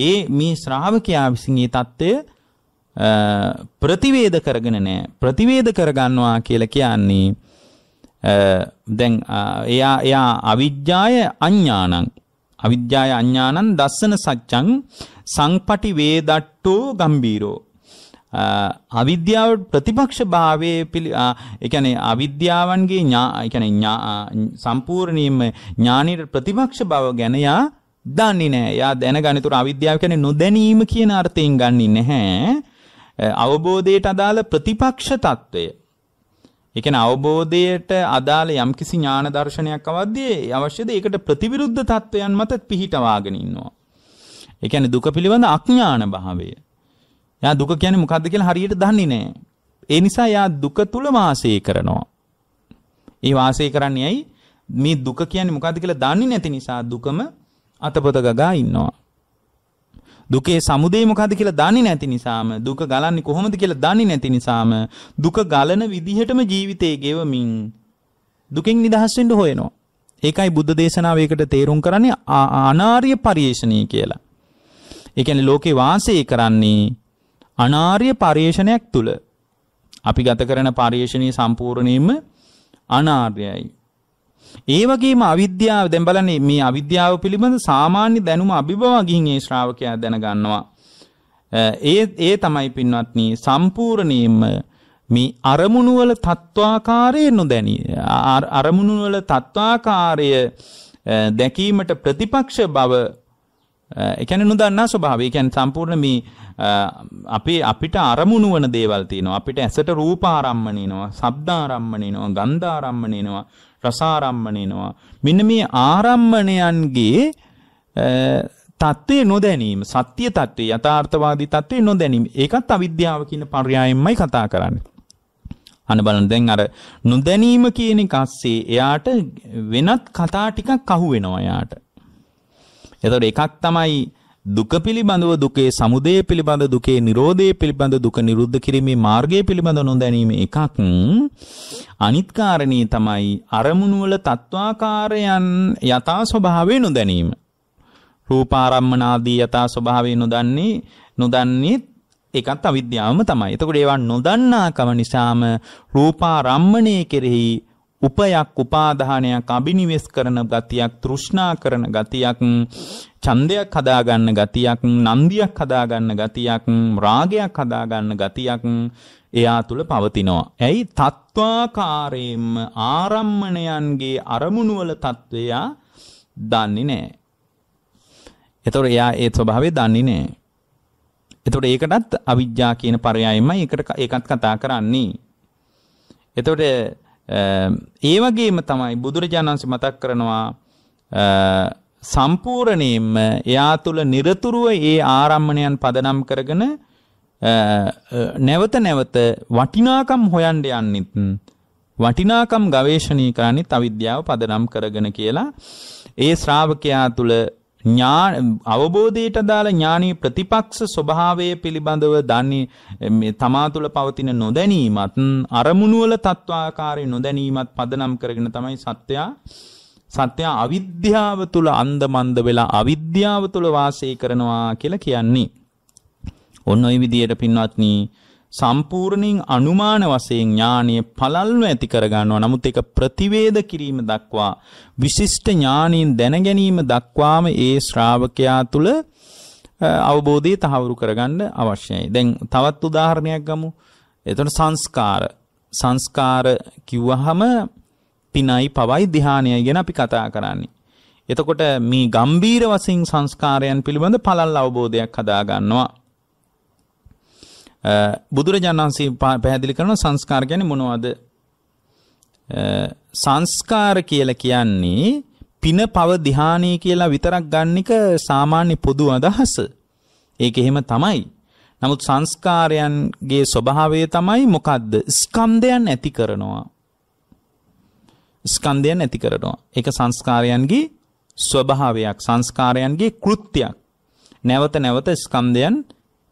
Speaker 1: ඒ මේ ශ්‍රාවකයා විසින් මේ தත්ත්වය ප්‍රතිවේද කරගෙන නැහැ. ප්‍රතිවේද කරගන්නවා කියලා කියන්නේ දැන් එයා එයා අවිජ්ජාය අඥානං අවිද්‍යාය අඥානං දස්සන සච්චං සංපටි වේදට්ටෝ ගම්බීරෝ අවිද්‍යාව ප්‍රතිපක්ෂ භාවයේ පිළි ඒ කියන්නේ අවිද්‍යාවන්ගේ ඥා ඒ කියන්නේ සම්පූර්ණයෙන්ම ඥානීය ප්‍රතිපක්ෂ බව ගැන යා දන්නේ නැහැ. යා දැනගනිතර අවිද්‍යාව කියන්නේ නොදැනීම කියන අර්ථයෙන් ගන්නේ නැහැ. අවබෝධයට අදාළ ප්‍රතිපක්ෂ తত্ত্বය. ඒ කියන්නේ අවබෝධයට අදාළ යම්කිසි ඥාන දර්ශනයක් අවද්දී අවශ්‍යද ඒකට ප්‍රතිවිරුද්ධ తত্ত্বයන් මත පිහිටවාගෙන ඉන්නවා. ඒ කියන්නේ දුක පිළිබඳ අඥාන භාවය. එයා දුක කියන්නේ මොකද්ද කියලා හරියට දන්නේ නැහැ. ඒ නිසා එයා දුක තුල වාසය කරනවා. ඒ වාසය කරන්නේ ඇයි? මේ දුක කියන්නේ මොකද්ද කියලා දන්නේ නැති නිසා දුකම අතපොත ගගා ඉන්නවා. දුකේ සමුදය මොකද්ද කියලා දන්නේ නැති නිසාම දුක ගලන්නේ කොහොමද කියලා දන්නේ නැති නිසාම දුක ගලන විදිහටම ජීවිතේ ගෙවමින් දුකෙන් නිදහස් වෙන්න හොයනවා. ඒකයි බුද්ධ දේශනාවේකට තේරුම් කරන්නේ අනාර්ය පරිේශණී කියලා. ඒ කියන්නේ ලෝකේ වාසය කරන්නේ අනාර්ය පර්යේෂණයක් තුළ අපි ගත කරන පර්යේෂණයේ සම්පූර්ණයෙන්ම අනාර්යයි. ඒ වගේම අවිද්‍යාව දැන් බලන්නේ මේ අවිද්‍යාව පිළිබඳ සාමාන්‍ය දැනුම අභිබවා ගිහින් ඒ ශ්‍රාවකයා දැනගන්නවා. ඒ ඒ තමයි පින්වත්නි සම්පූර්ණයෙන්ම මේ අරමුණු වල තත්වාකාරය නොදැනි අරමුණු වල තත්වාකාරය දැකීමට ප්‍රතිපක්ෂ බව එකැන නොදන්නා ස්වභාවය කැන් සම්පූර්ණ මේ අපේ අපිට අරමුණු වන දේවල් තියෙනවා අපිට ඇසට රූපාරම්මණයනවා සබ්දාරම්මණයනවා ගන්ධාරම්මණයනවා රසාරම්මණයනවා මෙන්න මේ ආරම්මණයන්ගේ තත්ත්වය නොදැනීම සත්‍ය තත්ත්වය යථාර්ථවාදී තත්ත්වය නොදැනීම ඒකත් අවිද්‍යාව කියන පර්යායෙන්මයි කතා කරන්නේ. අන බලන්න දැන් අර නොදැනීම කියන කස්සේ එයාට වෙනත් කතා ටිකක් අහු වෙනවා එයාට. එතකොට එකක් තමයි දුක පිළිබඳව දුකේ සමුදය පිළිබඳ දුකේ නිරෝධය පිළිබඳ දුක නිරුද්ධ කිරීමේ මාර්ගය පිළිබඳ නොදැනීම එකක් අනිත් කාරණේ තමයි අරමුණු වල තත්වාකාරයන් යථා ස්වභාවය නොදැනීම රූපාරම්මන ආදී යථා ස්වභාවය නොදන්නේ නොදන්නේ ඒකත් අවිද්‍යාවම තමයි. එතකොට ඒවා නොදන්නාකම නිසාම රූපාරම්මණය කෙරෙහි උපයක් උපාදානයක් අබිනිවෙස් කරන ගතියක් තෘෂ්ණා කරන ගතියක් ඡන්දයක් හදාගන්න ගතියක් නන්දියක් හදාගන්න ගතියක් රාගයක් හදාගන්න ගතියක් එයා තුල පවතිනවා. ඇයි තත්වාකාරයෙන්ම ආරම්මණයන්ගේ අරමුණු වල తත්වය දන්නේ නැහැ. එතකොට එයා ඒ ස්වභාවය දන්නේ නැහැ. එතකොට ඒකටත් අවිජ්ජා කියන පරයයෙන්මයි ඒකට ඒකත් කතා කරන්නේ. එතකොට ඒ වගේම තමයි බුදුරජාණන්සේ මතක් කරනවා සම්පූර්ණයෙන්ම එයා තුල নিরතුරුව ඒ ආරම්මණයන් පදනම් කරගෙන නැවත නැවත වටිනාකම් හොයන්න යන්නෙත් වටිනාකම් ගවේෂණී කරන්නේ අවිද්‍යාව පදනම් කරගෙන කියලා ඒ ශ්‍රාවකයා තුල අවබෝධයට අදාළ ඥානී ප්‍රතිපක්ෂ ස්වභාවය පිළිබඳව දන්නේ තමා තුළ පවතින නොදැනීමත් අරමුණුවල තත්වාකාරය නොදැනීමත් පදනම් කරගෙන තමයි සත්‍යයා සත්‍යයා අවිද්‍යාව තුළ අන්දමන්ද වෙලා අවිද්‍යාව තුළ වාසය කරනවා කියලා කියන්නේ. ඔන්න ඔය විදියට පින්වත්නි සම්පූර්ණයෙන් අනුමාන වශයෙන් ඥානය පළල්ව ඇති කරගන්නවා. නමුත් ඒක ප්‍රතිවේද කිරීම දක්වා විශිෂ්ට ඥානයෙන් දැන ගැනීම දක්වාම ඒ ශ්‍රාවකයා තුල අවබෝධය තහවුරු කරගන්න අවශ්‍යයි. දැන් තවත් උදාහරණයක් ගමු. එතකොට සංස්කාර සංස්කාර කිව්වහම පිනයි පවයි ධානයයි ගැන අපි කතා කරන්නේ. එතකොට මේ ගම්බීර වශයෙන් සංස්කාරයන් පිළිබඳ පළල් අවබෝධයක් හදා ගන්නවා. බුදුරජාණන් වහන්සේ පැහැදිලි කරන සංස්කාර ගැන මොනවද සංස්කාර කියලා කියන්නේ පින පව දිහානය කියලා විතරක් ගන්න එක සාමාන්‍ය පොදු අදහස. ඒක එහෙම තමයි. නමුත් සංස්කාරයන්ගේ ස්වභාවය තමයි මොකද්ද? ස්කන්ධයන් ඇති කරනවා. ස්කන්ධයන් ඇති කරනවා. ඒක සංස්කාරයන්ගේ ස්වභාවයක්, සංස්කාරයන්ගේ කෘත්‍යයක්. නැවත නැවත ස්කන්ධයන්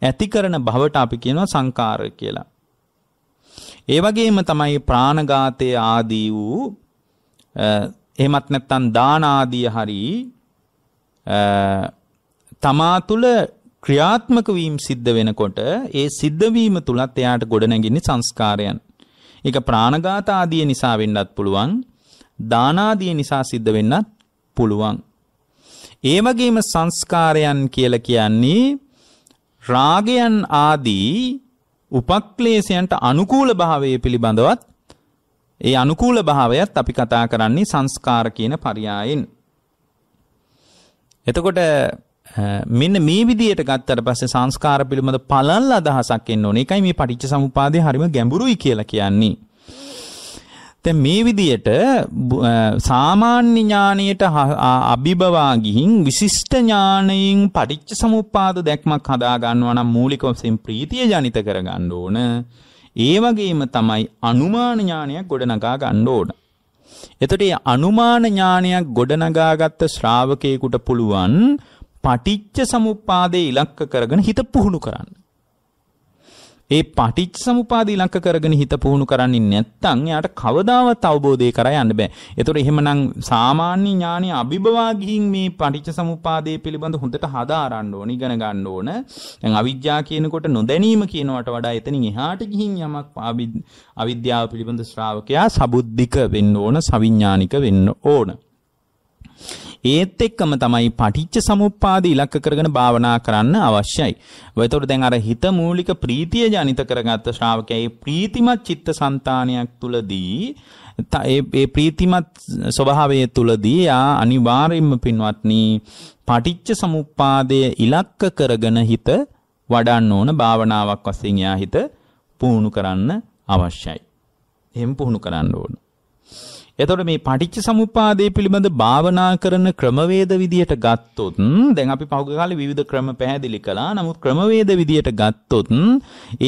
Speaker 1: ඇති කරන භවට අපි කියනවා සංකාර කියලා. ඒ වගේම තමයි ප්‍රාණඝාතය ආදී වූ එහෙමත් නැත්නම් දාන ආදී හරි තමා තුළ ක්‍රියාත්මක වීම සිද්ධ වෙනකොට ඒ සිද්ධ වීම තුලත් එයාට ගොඩනැගින්නේ සංස්කාරයන්. ඒක ප්‍රාණඝාත ආදී නිසා වෙන්නත් පුළුවන්. දාන ආදී නිසා සිද්ධ වෙන්නත් පුළුවන්. ඒ වගේම සංස්කාරයන් කියලා කියන්නේ රාගයන් ආදී උපක්ලේශයන්ට අනුකූල භාවයේ පිළිබඳවත් ඒ අනුකූල භාවයත් අපි කතා කරන්නේ සංස්කාර කියන පරයයෙන්. එතකොට මෙන්න මේ විදියට ගත්තට පස්සේ සංස්කාර පිළිබඳ පළල් අදහසක් එන්න ඕනේ. ඒකයි මේ පටිච්ච සමුපාදය හරිම ගැඹුරුයි කියලා කියන්නේ. දැන් මේ විදියට සාමාන්‍ය ඥානයට අභිබවා ගිහින් විශිෂ්ට ඥානයෙන් පටිච්ච සමුප්පාද දැක්මක් හදා ගන්නවා නම් මූලික වශයෙන් ප්‍රීතිය ජනිත කර ගන්න ඕන. ඒ වගේම තමයි අනුමාන ඥානයක් ගොඩනගා ගන්න ඕන. එතකොට මේ අනුමාන ඥානයක් ගොඩනගාගත්ත ශ්‍රාවකයෙකුට පුළුවන් පටිච්ච සමුප්පාදේ ඉලක්ක කරගෙන හිත පුහුණු කරන්න. ඒ පටිච්ච සමුපාද ඉලක්ක කරගෙන හිත පුහුණු කරන්නේ නැත්නම් එයාට කවදාවත් අවබෝධය කරා යන්න බෑ. ඒතොර එහෙමනම් සාමාන්‍ය ඥානය අභිබවා ගිහින් මේ පටිච්ච සමුපාදයේ පිළිබඳ හොඳට හදාරන්න ඕන, ඉගෙන ගන්න ඕන. දැන් අවිද්‍යාව කියනකොට නොදැනීම කියනවට වඩා එතනින් එහාට ගිහින් යමක් අවිද්‍යාව පිළිබඳ ශ්‍රාවකයා සබුද්ධික වෙන්න ඕන, සවිඥානික වෙන්න ඕන. ඒත් එක්කම තමයි පටිච්ච සමුප්පාද ඉලක්ක කරගෙන භාවනා කරන්න අවශ්‍යයි. එතකොට දැන් අර හිත මූලික ප්‍රීතිය ජනිත කරගත්ත ශ්‍රාවකයා ප්‍රීතිමත් චිත්තසංතානයක් තුලදී ඒ ප්‍රීතිමත් ස්වභාවය තුලදී යා අනිවාර්යයෙන්ම පින්වත්නි පටිච්ච සමුප්පාදය ඉලක්ක කරගෙන හිත වඩන්න ඕන භාවනාවක් වශයෙන් යා හිත පුහුණු කරන්න අවශ්‍යයි. එහෙම පුහුණු කරන්න ඕන. එතකොට මේ පටිච්ච සමුප්පාදය පිළිබඳ භාවනා කරන ක්‍රමවේද විදියට ගත්තොත් දැන් අපි පහුගිය කාලේ විවිධ ක්‍රම පැහැදිලි කළා. නමුත් ක්‍රමවේද විදියට ගත්තොත්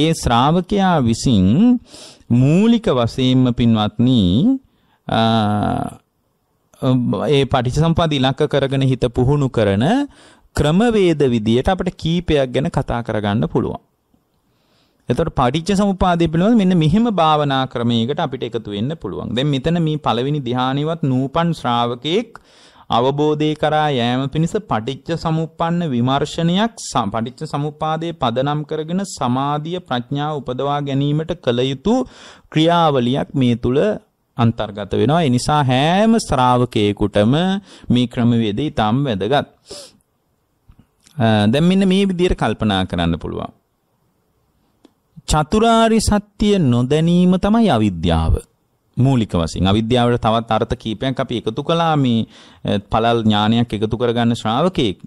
Speaker 1: ඒ ශ්‍රාවකයා විසින් මූලික වශයෙන්ම පින්වත්නි ඒ පටිච්ච සම්පදාය ඉලක්ක කරගෙන හිත පුහුණු කරන ක්‍රමවේද විදියට අපිට කීපයක් ගැන කතා කරගන්න පුළුවන්. එතකොට පටිච්ච සමුපාදය පිළිබඳව මෙන්න මෙහෙම භාවනා ක්‍රමයකට අපිට එකතු වෙන්න පුළුවන්. දැන් මෙතන මේ පළවෙනි ධ්‍යානෙවත් නූපන් ශ්‍රාවකෙක් අවබෝධය කරා යෑම පිණිස පටිච්ච සමුප්පන්න විමර්ශනයක් පටිච්ච සමුපාදයේ පදනම් කරගෙන සමාධිය ප්‍රඥාව උපදවා ගැනීමට කළ යුතු ක්‍රියාවලියක් මේ තුල අන්තර්ගත වෙනවා. ඒ නිසා හැම ශ්‍රාවකයෙකුටම මේ ක්‍රමවේදය ඊටම වැදගත්. දැන් මෙන්න මේ විදිහට කල්පනා කරන්න පුළුවන්. චතුරාරි සත්‍ය නොදැනීම තමයි අවිද්‍යාව. මූලික වශයෙන් අවිද්‍යාවට තවත් අර්ථ කීපයක් අපි එකතු කළා මේ පළල් ඥානයක් එකතු කරගන්න ශ්‍රාවකෙක්.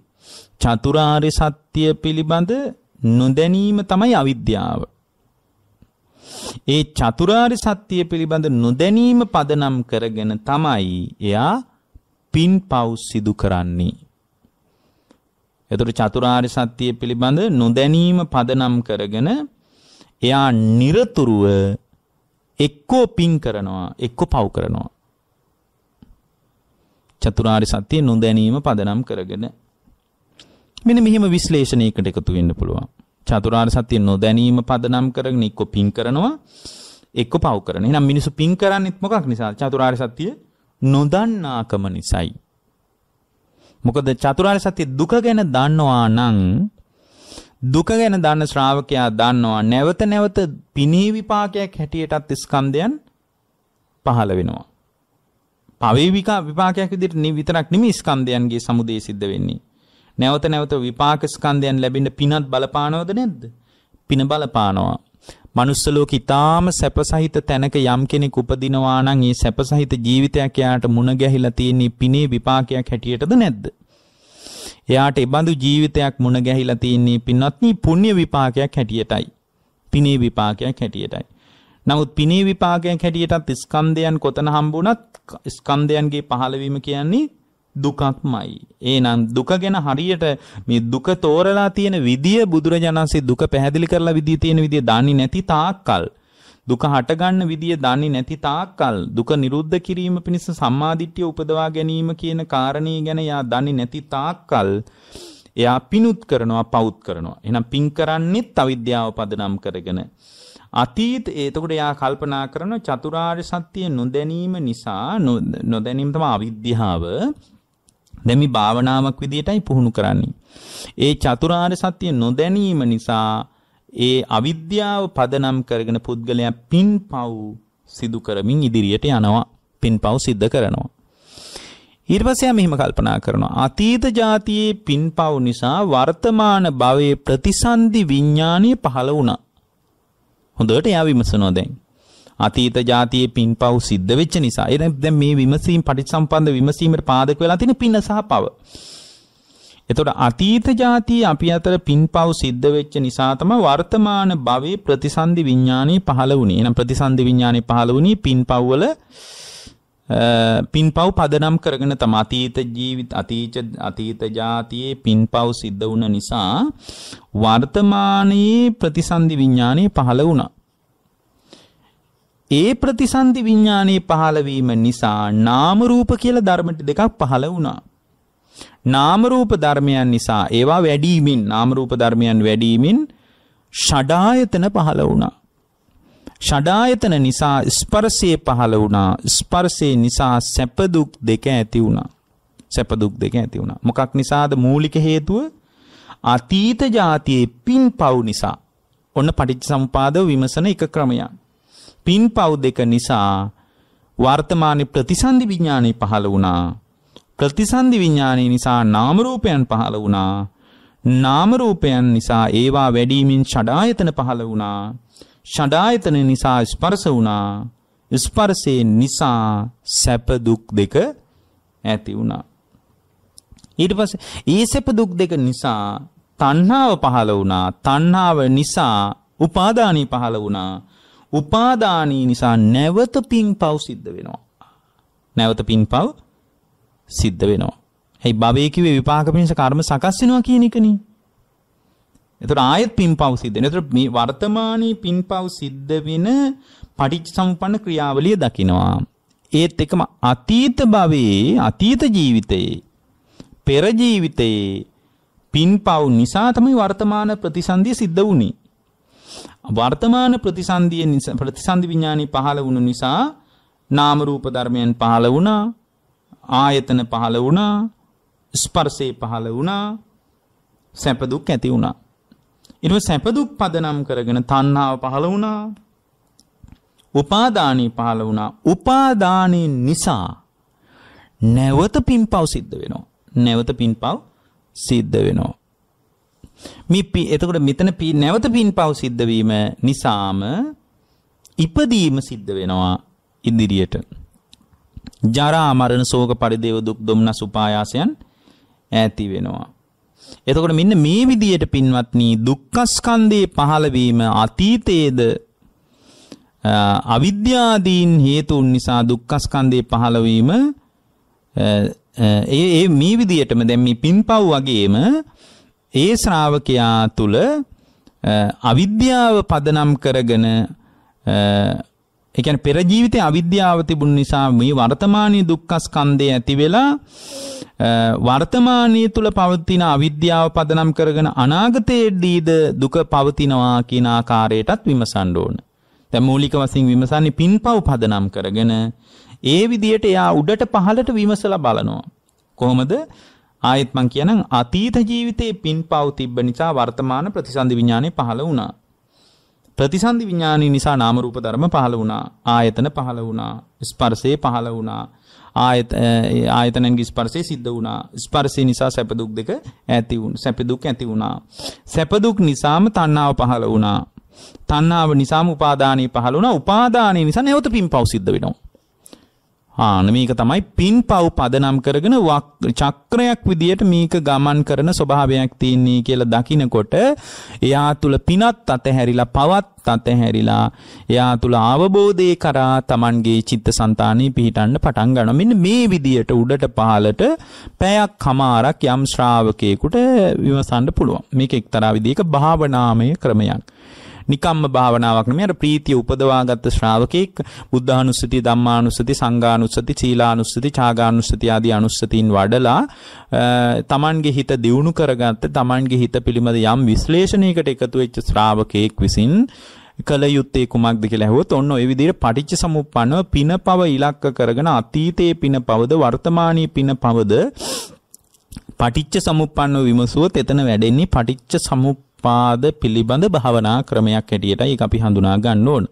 Speaker 1: චතුරාරි සත්‍ය පිළිබඳ නොදැනීම තමයි අවිද්‍යාව. ඒ චතුරාරි සත්‍ය පිළිබඳ නොදැනීම පදනම් කරගෙන තමයි එයා පින්පව් සිදු කරන්නේ. එතකොට චතුරාරි සත්‍ය පිළිබඳ නොදැනීම පදනම් කරගෙන එයා নিরතුරුව එක්කෝ පින් කරනවා එක්කෝ පව් කරනවා. චතුරාර්ය සත්‍ය නොදැනීම පදනම් කරගෙන මෙන්න මෙහෙම විශ්ලේෂණයකට එකතු වෙන්න පුළුවන්. චතුරාර්ය සත්‍ය නොදැනීම පදනම් කරගෙන එක්ක පින් කරනවා එක්ක පව් කරන. එහෙනම් මිනිස්සු පින් කරන්නේත් මොකක් නිසාද? චතුරාර්ය සත්‍ය නොදන්නාකම නිසායි. මොකද චතුරාර්ය සත්‍ය දුක ගැන දන්නවා නම් දුක ගැන දන්න ශ්‍රාවකයා දන්නවා නැවත නැවත පිනී විපාකයක් හැටියටත් ස්කන්ධයන් පහළ වෙනවා. පවේවික විපාකයක් විදිහට විතරක් නෙමෙයි ස්කන්ධයන්ගේ සමුදේ සිද්ධ වෙන්නේ. නැවත නැවත විපාක ස්කන්ධයන් ලැබෙන්න පිනත් බලපානවද නැද්ද? පින බලපානවා. මනුස්ස ලෝකෙ ඊටාම සැපසහිත තැනක යම් කෙනෙක් උපදිනවා නම් ඒ සැපසහිත ජීවිතයක් යාට මුණ ගැහිලා තියෙන පිනේ විපාකයක් හැටියටද නැද්ද? එයාට එබඳු ජීවිතයක් මුණ ගැහිලා තියෙන්නේ පින්වත්නි පුණ්‍ය විපාකයක් හැටියටයි. පිනේ විපාකයක් හැටියටයි. නමුත් පිනේ විපාකයක් හැටියටත් ස්කන්ධයන් කොතන හම්බුණත් ස්කන්ධයන්ගේ පහළවීම කියන්නේ දුකක්මයි. එහෙනම් දුක ගැන හරියට මේ දුක තෝරලා තියෙන විදිය බුදුරජාණන්සේ දුක පැහැදිලි කරලා විදිය තියෙන විදිය දන්නේ නැති තාක්කල් දුක හටගන්න විදිය දන්නේ නැති තාක්කල් දුක නිරුද්ධ කිරීම පිණිස සම්මාදිට්ඨිය උපදවා ගැනීම කියන කාරණේ ගැන යා දන්නේ නැති තාක්කල් එයා පිනුත් කරනවා පවුත් කරනවා එහෙනම් පින් කරන්නෙත් අවිද්‍යාව පදනම් කරගෙන අතීත එතකොට එයා කල්පනා කරන චතුරාර්ය සත්‍ය නොදැනීම නිසා නොදැනීම තමයි අවිද්‍යාව දැන් මේ භාවනාවක් විදියටයි පුහුණු කරන්නේ ඒ චතුරාර්ය සත්‍ය නොදැනීම නිසා ඒ අවිද්‍යාව පදනම් කරගෙන පුද්ගලයා පින්පව් සිදු කරමින් ඉදිරියට යනවා. පින්පව් සිද්ධ කරනවා. ඊට පස්සේ මෙහෙම කල්පනා කරනවා අතීත જાතියේ පින්පව් නිසා වර්තමාන භවයේ ප්‍රතිසන්දි විඥානීය පහළ වුණා. හොඳට එයා විමසනවා දැන්. අතීත જાතියේ පින්පව් සිද්ධ වෙච්ච නිසා. ඒ දැන් මේ විමසීම් පටිච්චසම්පන්න විමසීමට පාදක වෙලා තියෙන පින සහ පව. එතකොට අතීත જાති අපි අතර පින්පව් සිද්ධ වෙච්ච නිසා තමයි වර්තමාන භවයේ ප්‍රතිසන්දි විඥානේ පහළ වුණේ. එහෙනම් ප්‍රතිසන්දි විඥානේ පහළ වුණේ පින්පව් වල පින්පව් පදනම් කරගෙන තමයි අතීත ජීවිත අතීත අතීත જાතියේ පින්පව් සිද්ධ වුණ නිසා වර්තමානයේ ප්‍රතිසන්දි විඥානේ පහළ වුණා. ඒ ප්‍රතිසන්දි විඥානේ පහළ නිසා නාම රූප කියලා ධර්ම දෙකක් පහළ වුණා. නාමරූප ධර්මයන් නිසා ඒවා වැඩීමෙන් නාමරූප ධර්මයන් වැඩීමෙන් ෂඩායතන පහළ වුණා. ෂඩායතන නිසා ස්පර්ශය පහළ වුණා. ස්පර්ශය නිසා සැප දුක් දෙක ඇති වුණා. සැප දුක් දෙක ඇති වුණා. මොකක් නිසාද මූලික හේතුව? අතීත જાතියේ පින්පව් නිසා. ඔන්න පටිච්චසමුපාදව විමසන එක ක්‍රමයක්. පින්පව් දෙක නිසා වර්තමාන ප්‍රතිසන්දි විඥානය පහළ වුණා. ප්‍රතිසන්ධි විඤ්ඥානය නිසා නාමරූපයන් පහළ වුණා නාමරූපයන් නිසා ඒවා වැඩීමෙන් ෂඩායතන පහළ වුණා ෂඩායතන නිසා ස්පර්ස වුණා ස්පර්සය නිසා සැපදුක් දෙක ඇති වුණා. ඊට පස ඒ සැපදුක් දෙක නිසා තන්හාාව පහළ වුණා තන්හාාව නිසා උපාධානී පහළ වුණා උපාධානී නිසා නැවත පින් පව් සිද්ධ වෙනවා. නැවත පින් පව් සිද්ධ වෙනවා. ඇයි භවයේ කිව්වේ විපාක පිණිස කර්ම සකස් වෙනවා කියන එකනේ. එතකොට ආයෙත් පින්පව් සිද්ධ වෙනවා. එතකොට මේ වර්තමානයේ පින්පව් සිද්ධ වෙන පටිච්චසමුප්පන්න ක්‍රියාවලිය දකිනවා. ඒත් එකම අතීත භවයේ අතීත ජීවිතයේ පෙර ජීවිතයේ පින්පව් නිසා තමයි වර්තමාන ප්‍රතිසන්දිය සිද්ධ වුනේ. වර්තමාන ප්‍රතිසන්දිය නිසා ප්‍රතිසන්දි විඥානි පහළ වුණු නිසා නාම රූප ධර්මයන් පහළ වුණා. ආයතන පහළ වුණා ස්පර්ශේ පහළ වුණා සැප දුක් ඇති වුණා ඊට සැප දුක් පදනම් කරගෙන තණ්හාව පහළ වුණා උපාදානී පහළ වුණා උපාදානී නිසා නැවත පින්පව් සිද්ධ වෙනවා නැවත පින්පව් සිද්ධ වෙනවා මේ එතකොට මෙතන නැවත පින්පව් සිද්ධ වීම නිසාම ඉපදීම සිද්ධ වෙනවා ඉදිරියට ජරා මරණ ශෝක පරිදේව දුක් දුම්නස් උපායාසයන් ඈති වෙනවා. එතකොට මෙන්න මේ විදියට පින්වත්නි දුක්ඛස්කන්ධේ පහළවීම අතීතයේද අවිද්‍යාදීන් හේතුන් නිසා දුක්ඛස්කන්ධේ පහළවීම ඒ ඒ මේ විදියටම දැන් මේ පින්පව් වගේම ඒ ශ්‍රාවකයා තුල අවිද්‍යාව පදනම් කරගෙන ඒ කියන්නේ පෙර ජීවිතේ අවිද්‍යාව තිබුණ නිසා මේ වර්තමානයේ දුක්ඛ ස්කන්ධය ඇති වෙලා වර්තමානයේ තුල පවතින අවිද්‍යාව පදනම් කරගෙන අනාගතයේදීද දුක පවතිනවා කියන ආකාරයටත් විමසන්න ඕන. දැන් මූලික වශයෙන් විමසන්නේ පින්පව් පදනම් කරගෙන ඒ විදියට එයා උඩට පහළට විමසලා බලනවා. කොහොමද? ආයෙත් මං කියනනම් අතීත ජීවිතයේ පින්පව් තිබ්බ නිසා වර්තමාන ප්‍රතිසන්දි විඥානේ පහළ වුණා. ප්‍රතිසන්දි විඥානයේ නිසා නාම රූප ධර්ම පහළ වුණා. ආයතන පහළ වුණා. ස්පර්ශේ පහළ වුණා. ආයත ආයතනෙන්ගේ ස්පර්ශය සිද්ධ වුණා. ස්පර්ශය නිසා සැප දුක් දෙක ඇති වුණා. සැප දුක් ඇති වුණා. සැප දුක් නිසාම තණ්හාව පහළ වුණා. තණ්හාව නිසාම උපාදානය පහළ වුණා. උපාදානය නිසා නැවත පින්පව් සිද්ධ වෙනවා. ආන මේක තමයි පින් පව් පදනම් කරගෙන චක්‍රයක් විදියට මේක ගමන් කරන ස්වභාවයක් තියන්නේ කියලා දකිනකොට එයා තුළ පිනත් අතහැරිලා පවත් අතහැරිලා එයා තුළ අවබෝධය කරා Tamanගේ චිත්ත සන්තානී පිහිටන්න පටන් ගන්නවා. මෙන්න මේ විදියට උඩට පහලට පැයක් හමාරක් යම් ශ්‍රාවකයෙකුට විමසන්න පුළුවන්. මේක එක්තරා විදිහක භාවනාමය ක්‍රමයක්. නිකම්ම භාවනාවක් නෙමෙයි අර ප්‍රීතිය උපදවාගත් ශ්‍රාවකෙක් බුද්ධානුස්සති ධම්මානුස්සති සංඝානුස්සති සීලානුස්සති ඡාගානුස්සති ආදී අනුස්සතීන් වඩලා තමන්ගේ හිත දියුණු කරගත්ත තමන්ගේ හිත පිළිබඳ යම් විශ්ලේෂණයකට එකතු වෙච්ච ශ්‍රාවකෙක් විසින් කළ යුත්තේ කුමක්ද කියලා ඇහුවොත් ඔන්න ඔය විදිහට පටිච්ච සමුප්පන්නව පිනපව ඉලක්ක කරගෙන අතීතයේ පිනපවද වර්තමානයේ පිනපවද පටිච්ච සමුප්පන්නව විමසුවොත් එතන වැඩෙන්නේ පටිච්ච සමුප්පන්න පාද පිළිබඳ භාවනා ක්‍රමයක් හැටියටයි ඒක අපි හඳුනා ගන්න ඕන.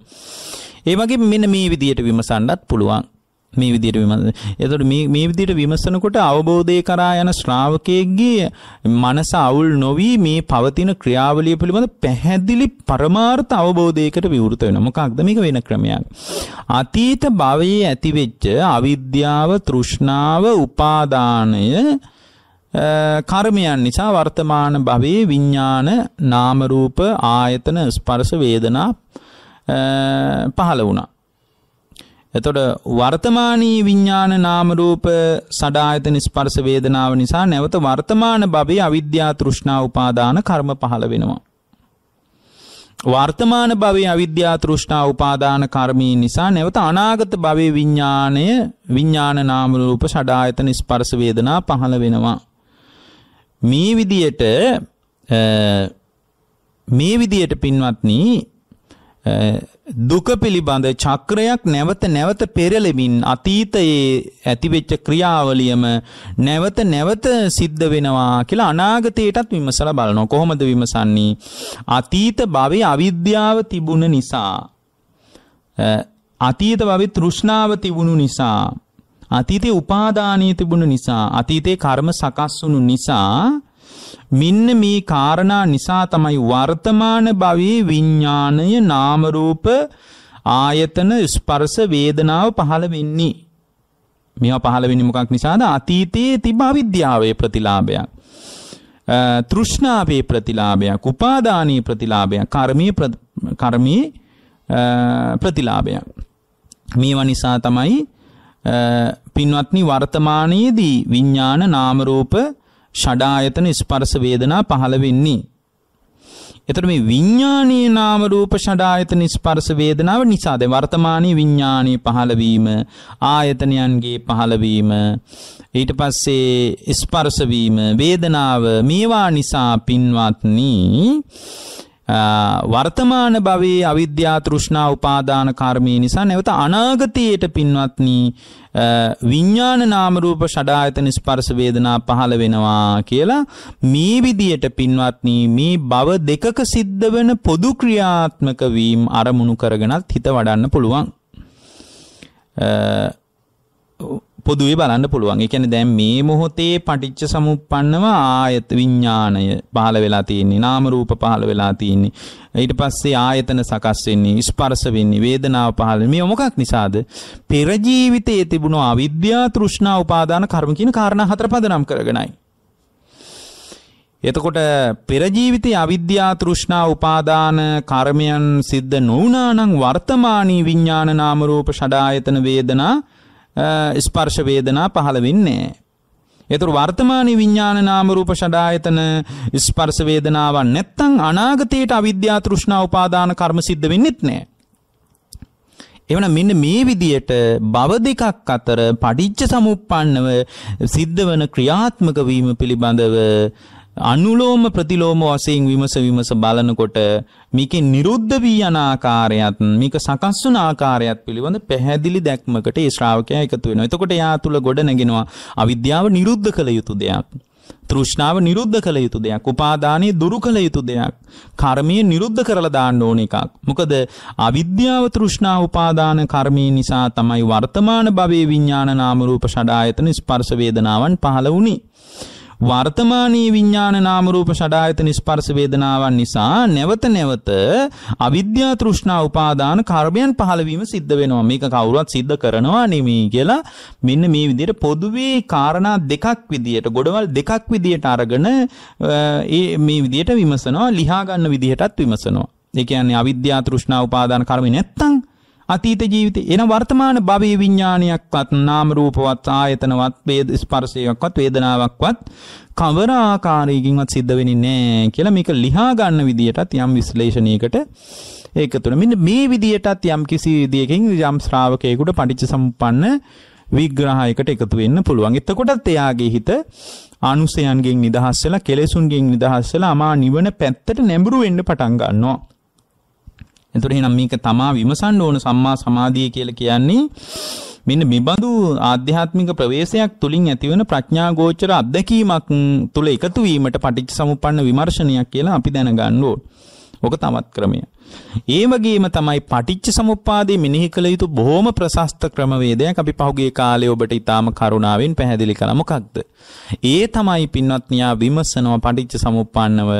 Speaker 1: ඒ වගේ මෙන්න මේ විදියට විමසන්නත් පුළුවන්. මේ විදියට විමස. එතකොට මේ මේ විදියට විමසනකොට අවබෝධය කරා යන ශ්‍රාවකයෙක්ගේ මනස අවුල් නොවි මේ පවතින ක්‍රියාවලිය පිළිබඳ පැහැදිලි පරමාර්ථ අවබෝධයකට විවෘත වෙනවා. මොකක්ද මේක වෙන ක්‍රමයක්. අතීත භවයේ ඇතිවෙච්ච අවිද්‍යාව, තෘෂ්ණාව, උපාදානය කර්මයන් නිසා වර්තමාන භවයේ විඤ්ඥාන නාමරූප ආයතන ස්පර්ස වේදනා පහළ වුණා. එතොට වර්තමානී විඤ්ඥාන නාමරූප සඩායතන ස්පර්ස වේදනාව නිසා නැවත වර්තමාන භවේ අවිද්‍යා තෘෂ්ණා උපාදාන කර්ම පහළ වෙනවා. වර්තමාන භවේ අවිද්‍යා තෘෂ්ණා උපාදාන කර්මී නිසා නැවත අනාගත භවේ විඤ්ඥානය විඤ්ඥාන නාමරූප සඩායතන ස්පර්ස වේදනා පහළ වෙනවා. මේ විදියට මේ විදියට පින්වත්නි දුක පිළිබඳ චක්‍රයක් නැවත නැවත පෙරලෙමින් අතීතයේ ඇතිවෙච්ච ක්‍රියාවලියම නැවත නැවත සිද්ධ වෙනවා කියලා අනාගතයටත් විමසලා බලනවා. කොහොමද විමසන්නේ? අතීත භවයේ අවිද්‍යාව තිබුණ නිසා අතීත භවයේ තෘෂ්ණාව තිබුණු නිසා අතීතේ උපාදානය තිබුණු නිසා අතීතේ කර්ම සකස් වුණු නිසා මෙන්න මේ කාරණා නිසා තමයි වර්තමාන භවයේ විඥාණය නාම රූප ආයතන ස්පර්ශ වේදනාව පහළ වෙන්නේ මේවා පහළ වෙන්නේ මොකක් නිසාද අතීතයේ තිබ අවිද්‍යාවේ ප්‍රතිලාභයක් තෘෂ්ණාවේ ප්‍රතිලාභයක් උපාදානයේ ප්‍රතිලාභයක් කර්මයේ කර්මයේ ප්‍රතිලාභයක් මේවා නිසා තමයි පින්වත්නි වර්තමානයේදී විඤ්ඥාන නාමරූප ෂඩායතන ස්පර්ස වේදනා පහළ වෙන්නේ. එතර මේ විඤ්ඥානයේ නාමරූප ෂඩායතන ස්පර්ස වේදනාව නිසාද වර්තමානය විඤ්ඥානය පහළවීම ආයතනයන්ගේ පහළවීම ඊට පස්සේ ස්පර්සවීම වේදනාව මේවා නිසා පින්වත්නී වර්තමාන භවයේ අවිද්‍යා තෘෂ්ණා උපාදාන කර්මී නිසා නැවත අනාගතයට පින්වත්නි විඥාන නාම රූප ෂඩායතන ස්පර්ශ වේදනා පහළ වෙනවා කියලා මේ විදියට පින්වත්නි මේ භව දෙකක සිද්ධ වෙන පොදු ක්‍රියාත්මක වීම අරමුණු කරගෙනත් හිත වඩන්න පුළුවන් පොදුවේ බලන්න පුළුවන්. ඒ කියන්නේ දැන් මේ මොහොතේ පටිච්ච සමුප්පන්නව ආයත විඥාණය පහළ වෙලා තියෙන්නේ. නාම රූප පහළ වෙලා තියෙන්නේ. ඊට පස්සේ ආයතන සකස් වෙන්නේ, ස්පර්ශ වෙන්නේ, වේදනාව පහළ මේ මොකක් නිසාද? පෙර ජීවිතයේ තිබුණු අවිද්‍යාව, තෘෂ්ණා, උපාදාන, කර්ම කියන කාරණා හතර පදනම් කරගෙනයි. එතකොට පෙර ජීවිතයේ අවිද්‍යා තෘෂ්ණා උපාදාන කර්මයන් සිද්ධ නොවුනා නම් වර්තමානී විඥාන නාම රූප ෂඩායතන වේදනා ස්පර්ශවේදනා පහළ වෙන්නේ. එතුර වර්තමාන විඤ්ඥාන නාමරූප ෂඩායතන ස්පර්සවේදනාවන් නැත්තං අනාගතයට අවිද්‍යා තෘෂ්ණා උපාදාන කර්ම සිද්ධ වෙන්නෙත් නෑ. එවන මෙන්න මේ විදියට බව දෙකක් අතර පඩිච්ච සමුප්පන්නව සිද්ධ වන ක්‍රියාත්මක වීම පිළිබඳව අනුලෝම ප්‍රතිලෝම වශයෙන් විමස විමස බලනකොට මේකේ නිරුද්ධ වී යන ආකාරයත් මේක සකස් වන ආකාරයත් පිළිබඳ පැහැදිලි දැක්මකට ඒ ශ්‍රාවකයා එකතු වෙනවා. එතකොට එයා තුල ගොඩ නැගෙනවා අවිද්‍යාව නිරුද්ධ කළ යුතු දෙයක්. තෘෂ්ණාව නිරුද්ධ කළ යුතු දෙයක්. උපාදානය දුරු කළ යුතු දෙයක්. කර්මය නිරුද්ධ කරලා දාන්න ඕන එකක්. මොකද අවිද්‍යාව තෘෂ්ණාව උපාදාන කර්මය නිසා තමයි වර්තමාන භවයේ විඥාන නාම රූප ෂඩායතන ස්පර්ශ වේදනාවන් පහළ වුණේ. වර්තමානයේ විඥාන නාම රූප ෂඩායතන ස්පර්ශ වේදනාවන් නිසා නැවත නැවත අවිද්‍යා තෘෂ්ණා උපාදාන කර්මයන් පහළවීම සිද්ධ වෙනවා. මේක කවුරුවත් සිද්ධ කරනවා නෙමෙයි කියලා මෙන්න මේ විදිහට පොදුවේ කාරණා දෙකක් විදිහට, ගොඩවල් දෙකක් විදිහට අරගෙන මේ විදිහට විමසනවා, ලියා ගන්න විදිහටත් විමසනවා. ඒ කියන්නේ අවිද්‍යා තෘෂ්ණා උපාදාන කර්ම නැත්තම් අතීත ජීවිතේ එන වර්තමාන භවයේ විඥානයක්වත් නාම රූපවත් ආයතනවත් වේද ස්පර්ශයක්වත් වේදනාවක්වත් කවර ආකාරයකින්වත් සිද්ධ වෙන්නේ නැහැ කියලා මේක ලිහා ගන්න විදියටත් යම් විශ්ලේෂණයකට ඒක තුන මෙන්න මේ විදියටත් යම් කිසි විදියකින් යම් ශ්‍රාවකයෙකුට පටිච්ච සම්පන්න විග්‍රහයකට එකතු වෙන්න පුළුවන්. එතකොටත් එයාගේ හිත අනුසයන්ගෙන් නිදහස් වෙලා කෙලෙසුන්ගෙන් නිදහස් වෙලා අමා නිවන පැත්තට නැඹුරු වෙන්න පටන් ගන්නවා. එතකොට එහෙනම් මේක තමා විමසන්න ඕන සම්මා සමාධිය කියලා කියන්නේ මෙන්න මෙබඳු ආධ්‍යාත්මික ප්‍රවේශයක් තුලින් ඇතිවන ප්‍රඥා ගෝචර අත්දැකීමක් තුල එකතු වීමට පටිච්චසමුප්පන්න විමර්ශනයක් කියලා අපි දැනගන්න ඕනේ. ඕක තවත් ක්‍රමය. ඒ වගේම තමයි පටිච්ච සමුප්පාදයේ මෙනෙහි කළ යුතු බොහොම ප්‍රශස්ත ක්‍රමවේදයක් අපි පහුගිය කාලේ ඔබට ඊටාම කරුණාවෙන් පැහැදිලි කළා මොකක්ද? ඒ තමයි පින්වත් න්‍යා විමසනවා පටිච්ච සමුප්පන්නව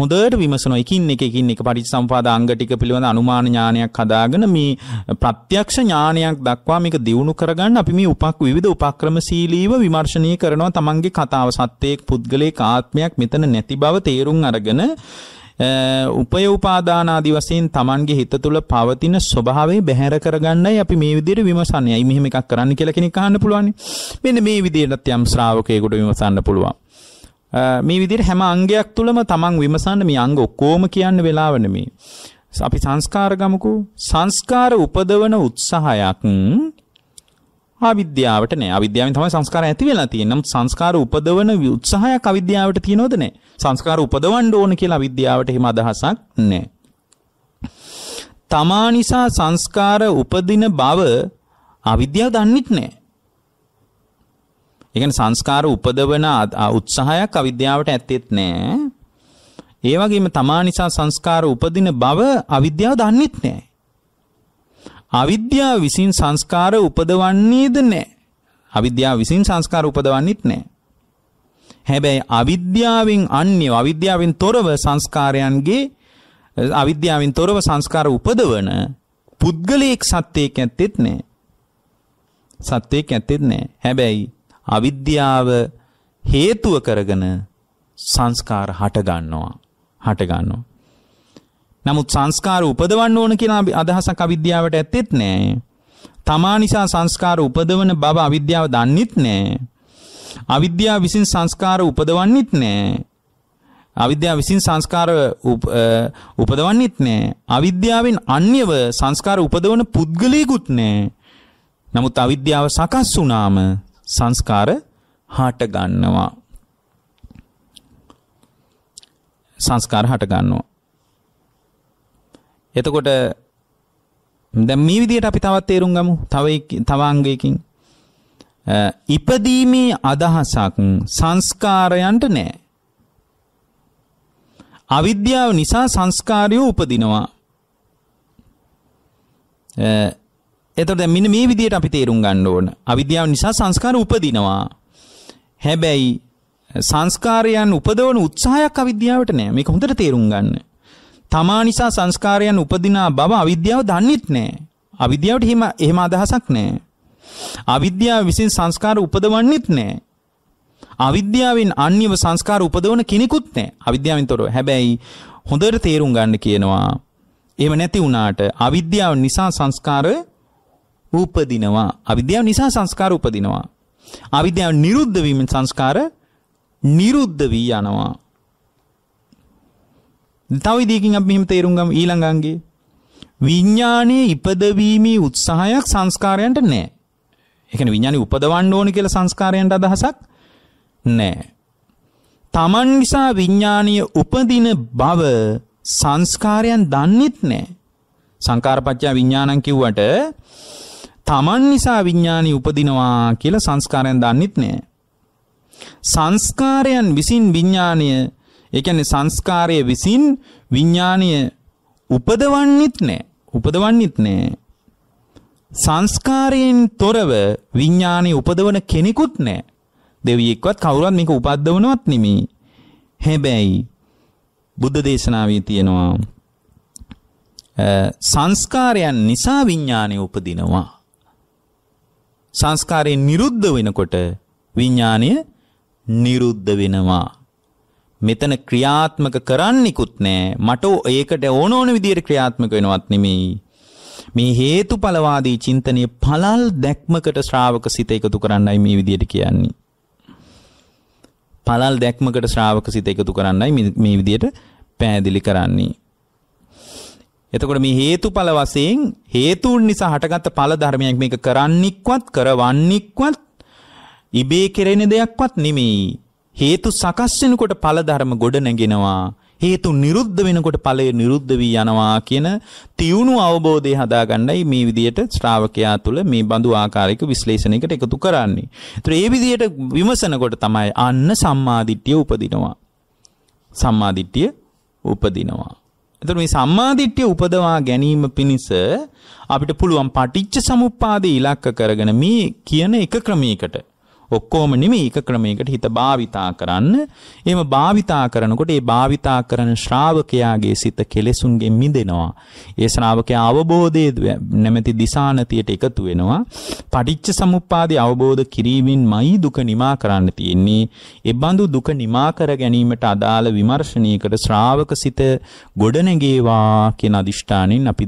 Speaker 1: හොඳට විමසනවා එකින් එක එකින් එක පටිච්ච සම්පාද අංග ටික පිළිබඳ අනුමාන ඥානයක් හදාගෙන මේ ප්‍රත්‍යක්ෂ ඥානයක් දක්වා මේක දියුණු කරගන්න අපි මේ උපක් විවිධ උපක්‍රමශීලීව විමර්ශනය කරනවා තමන්ගේ කතාව සත්‍යයක් පුද්ගලයේ ආත්මයක් මෙතන නැති බව තේරුම් අරගෙන උපයෝපාදානාදී වශයෙන් Tamanගේ හිත තුළ පවතින ස්වභාවය බැහැර කරගන්නයි අපි මේ විදිහට විමසන්නේ. අයි මෙහෙම එකක් කරන්න කියලා කෙනෙක් අහන්න පුළුවන්. මෙන්න මේ විදිහටත් යම් ශ්‍රාවකයෙකුට විමසන්න පුළුවන්. මේ විදිහට හැම අංගයක් තුළම Taman විමසන්න මේ අංග ඔක්කොම කියන්න වෙලාව නෙමෙයි. අපි සංස්කාර ගමුකෝ. සංස්කාර උපදවන උත්සාහයක් අවිද්‍යාවට නෑ. අවිද්‍යාවෙන් තමයි සංස්කාර ඇති වෙලා තියෙන්නේ. නමුත් සංස්කාර උපදවන උත්සාහයක් අවිද්‍යාවට තියනවද නෑ. සංස්කාර උපදවන්න ඕන කියලා අවිද්‍යාවට එහෙම අදහසක් නෑ. තමා නිසා සංස්කාර උපදින බව අවිද්‍යාව දන්නෙත් නෑ. ඒ කියන්නේ සංස්කාර උපදවන උත්සාහයක් අවිද්‍යාවට ඇත්තෙත් නෑ. ඒ වගේම තමා නිසා සංස්කාර උපදින බව අවිද්‍යාව දන්නෙත් නෑ. අවිද්‍යාව විසින් සංස්කාර උපදවන්නේද නැහැ. අවිද්‍යාව විසින් සංස්කාර උපදවන්නේත් නැහැ. හැබැයි අවිද්‍යාවෙන් අන්‍ය අවිද්‍යාවෙන් තොරව සංස්කාරයන්ගේ අවිද්‍යාවෙන් තොරව සංස්කාර උපදවන පුද්ගලයෙක් සත්‍යයක් ඇත්තෙත් නැහැ. සත්‍යයක් ඇත්තෙත් නැහැ. හැබැයි අවිද්‍යාව හේතුව කරගෙන සංස්කාර හට ගන්නවා. හට ගන්නවා. නමුත් සංස්කාර උපදවන්න ඕන කියලා අදහසක් අවිද්‍යාවට ඇත්තෙත් නෑ. තමා නිසා සංස්කාර උපදවන බව අවිද්‍යාව දන්නෙත් නෑ. අවිද්‍යාව විසින් සංස්කාර උපදවන්නෙත් නෑ. අවිද්‍යාව විසින් සංස්කාර උපදවන්නෙත් නෑ. අවිද්‍යාවෙන් අන්‍යව සංස්කාර උපදවන පුද්ගලයෙකුත් නෑ. නමුත් අවිද්‍යාව සකස් වුණාම සංස්කාර හට ගන්නවා. සංස්කාර හට ගන්නවා. එතකොට දැන් මේ විදිහට අපි තවත් තේරුම් ගමු. තව තවාංගයකින් ඉපදීමේ අදහසක් සංස්කාරයන්ට නෑ. අවිද්‍යාව නිසා සංස්කාරය උපදිනවා. එතකොට දැන් මෙන්න මේ විදිහට අපි තේරුම් ගන්න ඕන. අවිද්‍යාව නිසා සංස්කාර උපදිනවා. හැබැයි සංස්කාරයන් උපදවන උත්සාහයක් අවිද්‍යාවට නෑ. මේක හොඳට තේරුම් ගන්න. තමා නිසා සංස්කාරයන් උපදිනා බව අවිද්‍යාව දන්නේත් නැහැ. අවිද්‍යාවට එහෙම එහෙම අදහසක් නැහැ. අවිද්‍යාව විසින් සංස්කාර උපදවන්නේත් නැහැ. අවිද්‍යාවෙන් අන්‍යව සංස්කාර උපදවන කෙනෙකුත් නැහැ. අවිද්‍යාවෙන් තොරව. හැබැයි හොඳට තේරුම් ගන්න කියනවා. එහෙම නැති වුණාට අවිද්‍යාව නිසා සංස්කාර උපදිනවා. අවිද්‍යාව නිසා සංස්කාර උපදිනවා. අවිද්‍යාව නිරුද්ධ වීමෙන් සංස්කාර නිරුද්ධ වී යනවා. තවිදකින් අප මෙහිම තේරුම්ගම් ඊළඟන්ගේ විඤ්ඥානයේ ඉපදවීමී උත්සාහයක් සංස්කාරයන්ට නෑ එකන විඤ්ඥානි උපදවන්න ඕන කියල සංස්කාරයන්ට අදහසක් නෑ. තමන් නිසා විඤ්ඥානය උපදින බව සංස්කාරයන් දන්නෙත් නෑ. සංකාරපච්චා විඤ්ඥානන් කිව්වට තමන් නිසා විඤ්ඥානී උපදිනවා කියල සංස්කාරයන් දන්නෙත් නෑ. සංස්කාරයන් විසින් විඤ්ඥානය ඒ කියන්නේ සංස්කාරය විසින් විඥාණය උපදවන්නෙත් නෑ. උපදවන්නෙත් නෑ. සංස්කාරයෙන් තොරව විඥාණය උපදවන කෙනෙකුත් නෑ. දෙවියෙක්වත් කවුරුවත් මේක උපද්දවනවත් නෙමෙයි. හැබැයි බුද්ධ දේශනාවේ තියෙනවා සංස්කාරයන් නිසා විඥාණය උපදිනවා. සංස්කාරයෙන් නිරුද්ධ වෙනකොට විඥාණය නිරුද්ධ වෙනවා. මෙතන ක්‍රියාත්මක කරන්නිකුත් නෑ මට ඒකට ඕන ඕන විදියට ක්‍රියාත්මක වෙනවත් නෙමෙයි මේ හේතුඵලවාදී චින්තනය පළල් දැක්මකට ශ්‍රාවක සිත එකතු කරන්නයි මේ විදියට කියන්නේ පළල් දැක්මකට ශ්‍රාවක සිත එකතු කරන්නයි මේ විදියට පැහැදිලි කරන්නේ එතකොට මේ හේතුඵල වශයෙන් හේතුන් නිසා හටගත්ත ඵල ධර්මයක් මේක කරන්නික්වත් කරවන්නික්වත් ඉබේ කෙරෙන දෙයක්වත් නෙමෙයි හේතු සකස් වෙනකොට ඵල ධර්ම ගොඩ නැගෙනවා. හේතු නිරුද්ධ වෙනකොට ඵලය නිරුද්ධ වී යනවා කියන තියුණු අවබෝධය හදාගන්නයි මේ විදියට ශ්‍රාවකයා තුළ මේ බඳු ආකාරයක විශ්ලේෂණයකට එකතු කරන්නේ. ඒතර ඒ විදියට විමසනකොට තමයි අන්න සම්මාදිට්ඨිය උපදිනවා. සම්මාදිට්ඨිය උපදිනවා. එතකොට මේ සම්මාදිට්ඨිය උපදවා ගැනීම පිණිස අපිට පුළුවන් පටිච්ච සමුප්පාදේ ඉලක්ක කරගෙන මේ කියන එක ක්‍රමයකට ඔක්කෝම නෙමේ එක ක්‍රමයකට හිත භාවිතා කරන්න. එම භාවිතා කරනකොට ඒ භාවිතා කරන ශ්‍රාවකයාගේ සිත කෙලෙසුන්ගෙන් මිදෙනවා. ඒ ශ්‍රාවකයා අවබෝධයේ නැමැති දිසානතියට එකතු වෙනවා. පටිච්ච සමුප්පාදේ අවබෝධ කිරීමෙන්මයි දුක නිමා කරන්න තියෙන්නේ. එබඳු දුක නිමා කර ගැනීමට අදාළ විමර්ශනයකට ශ්‍රාවක සිත ගොඩනැගේවා කියන අදිෂ්ඨානෙන් අපි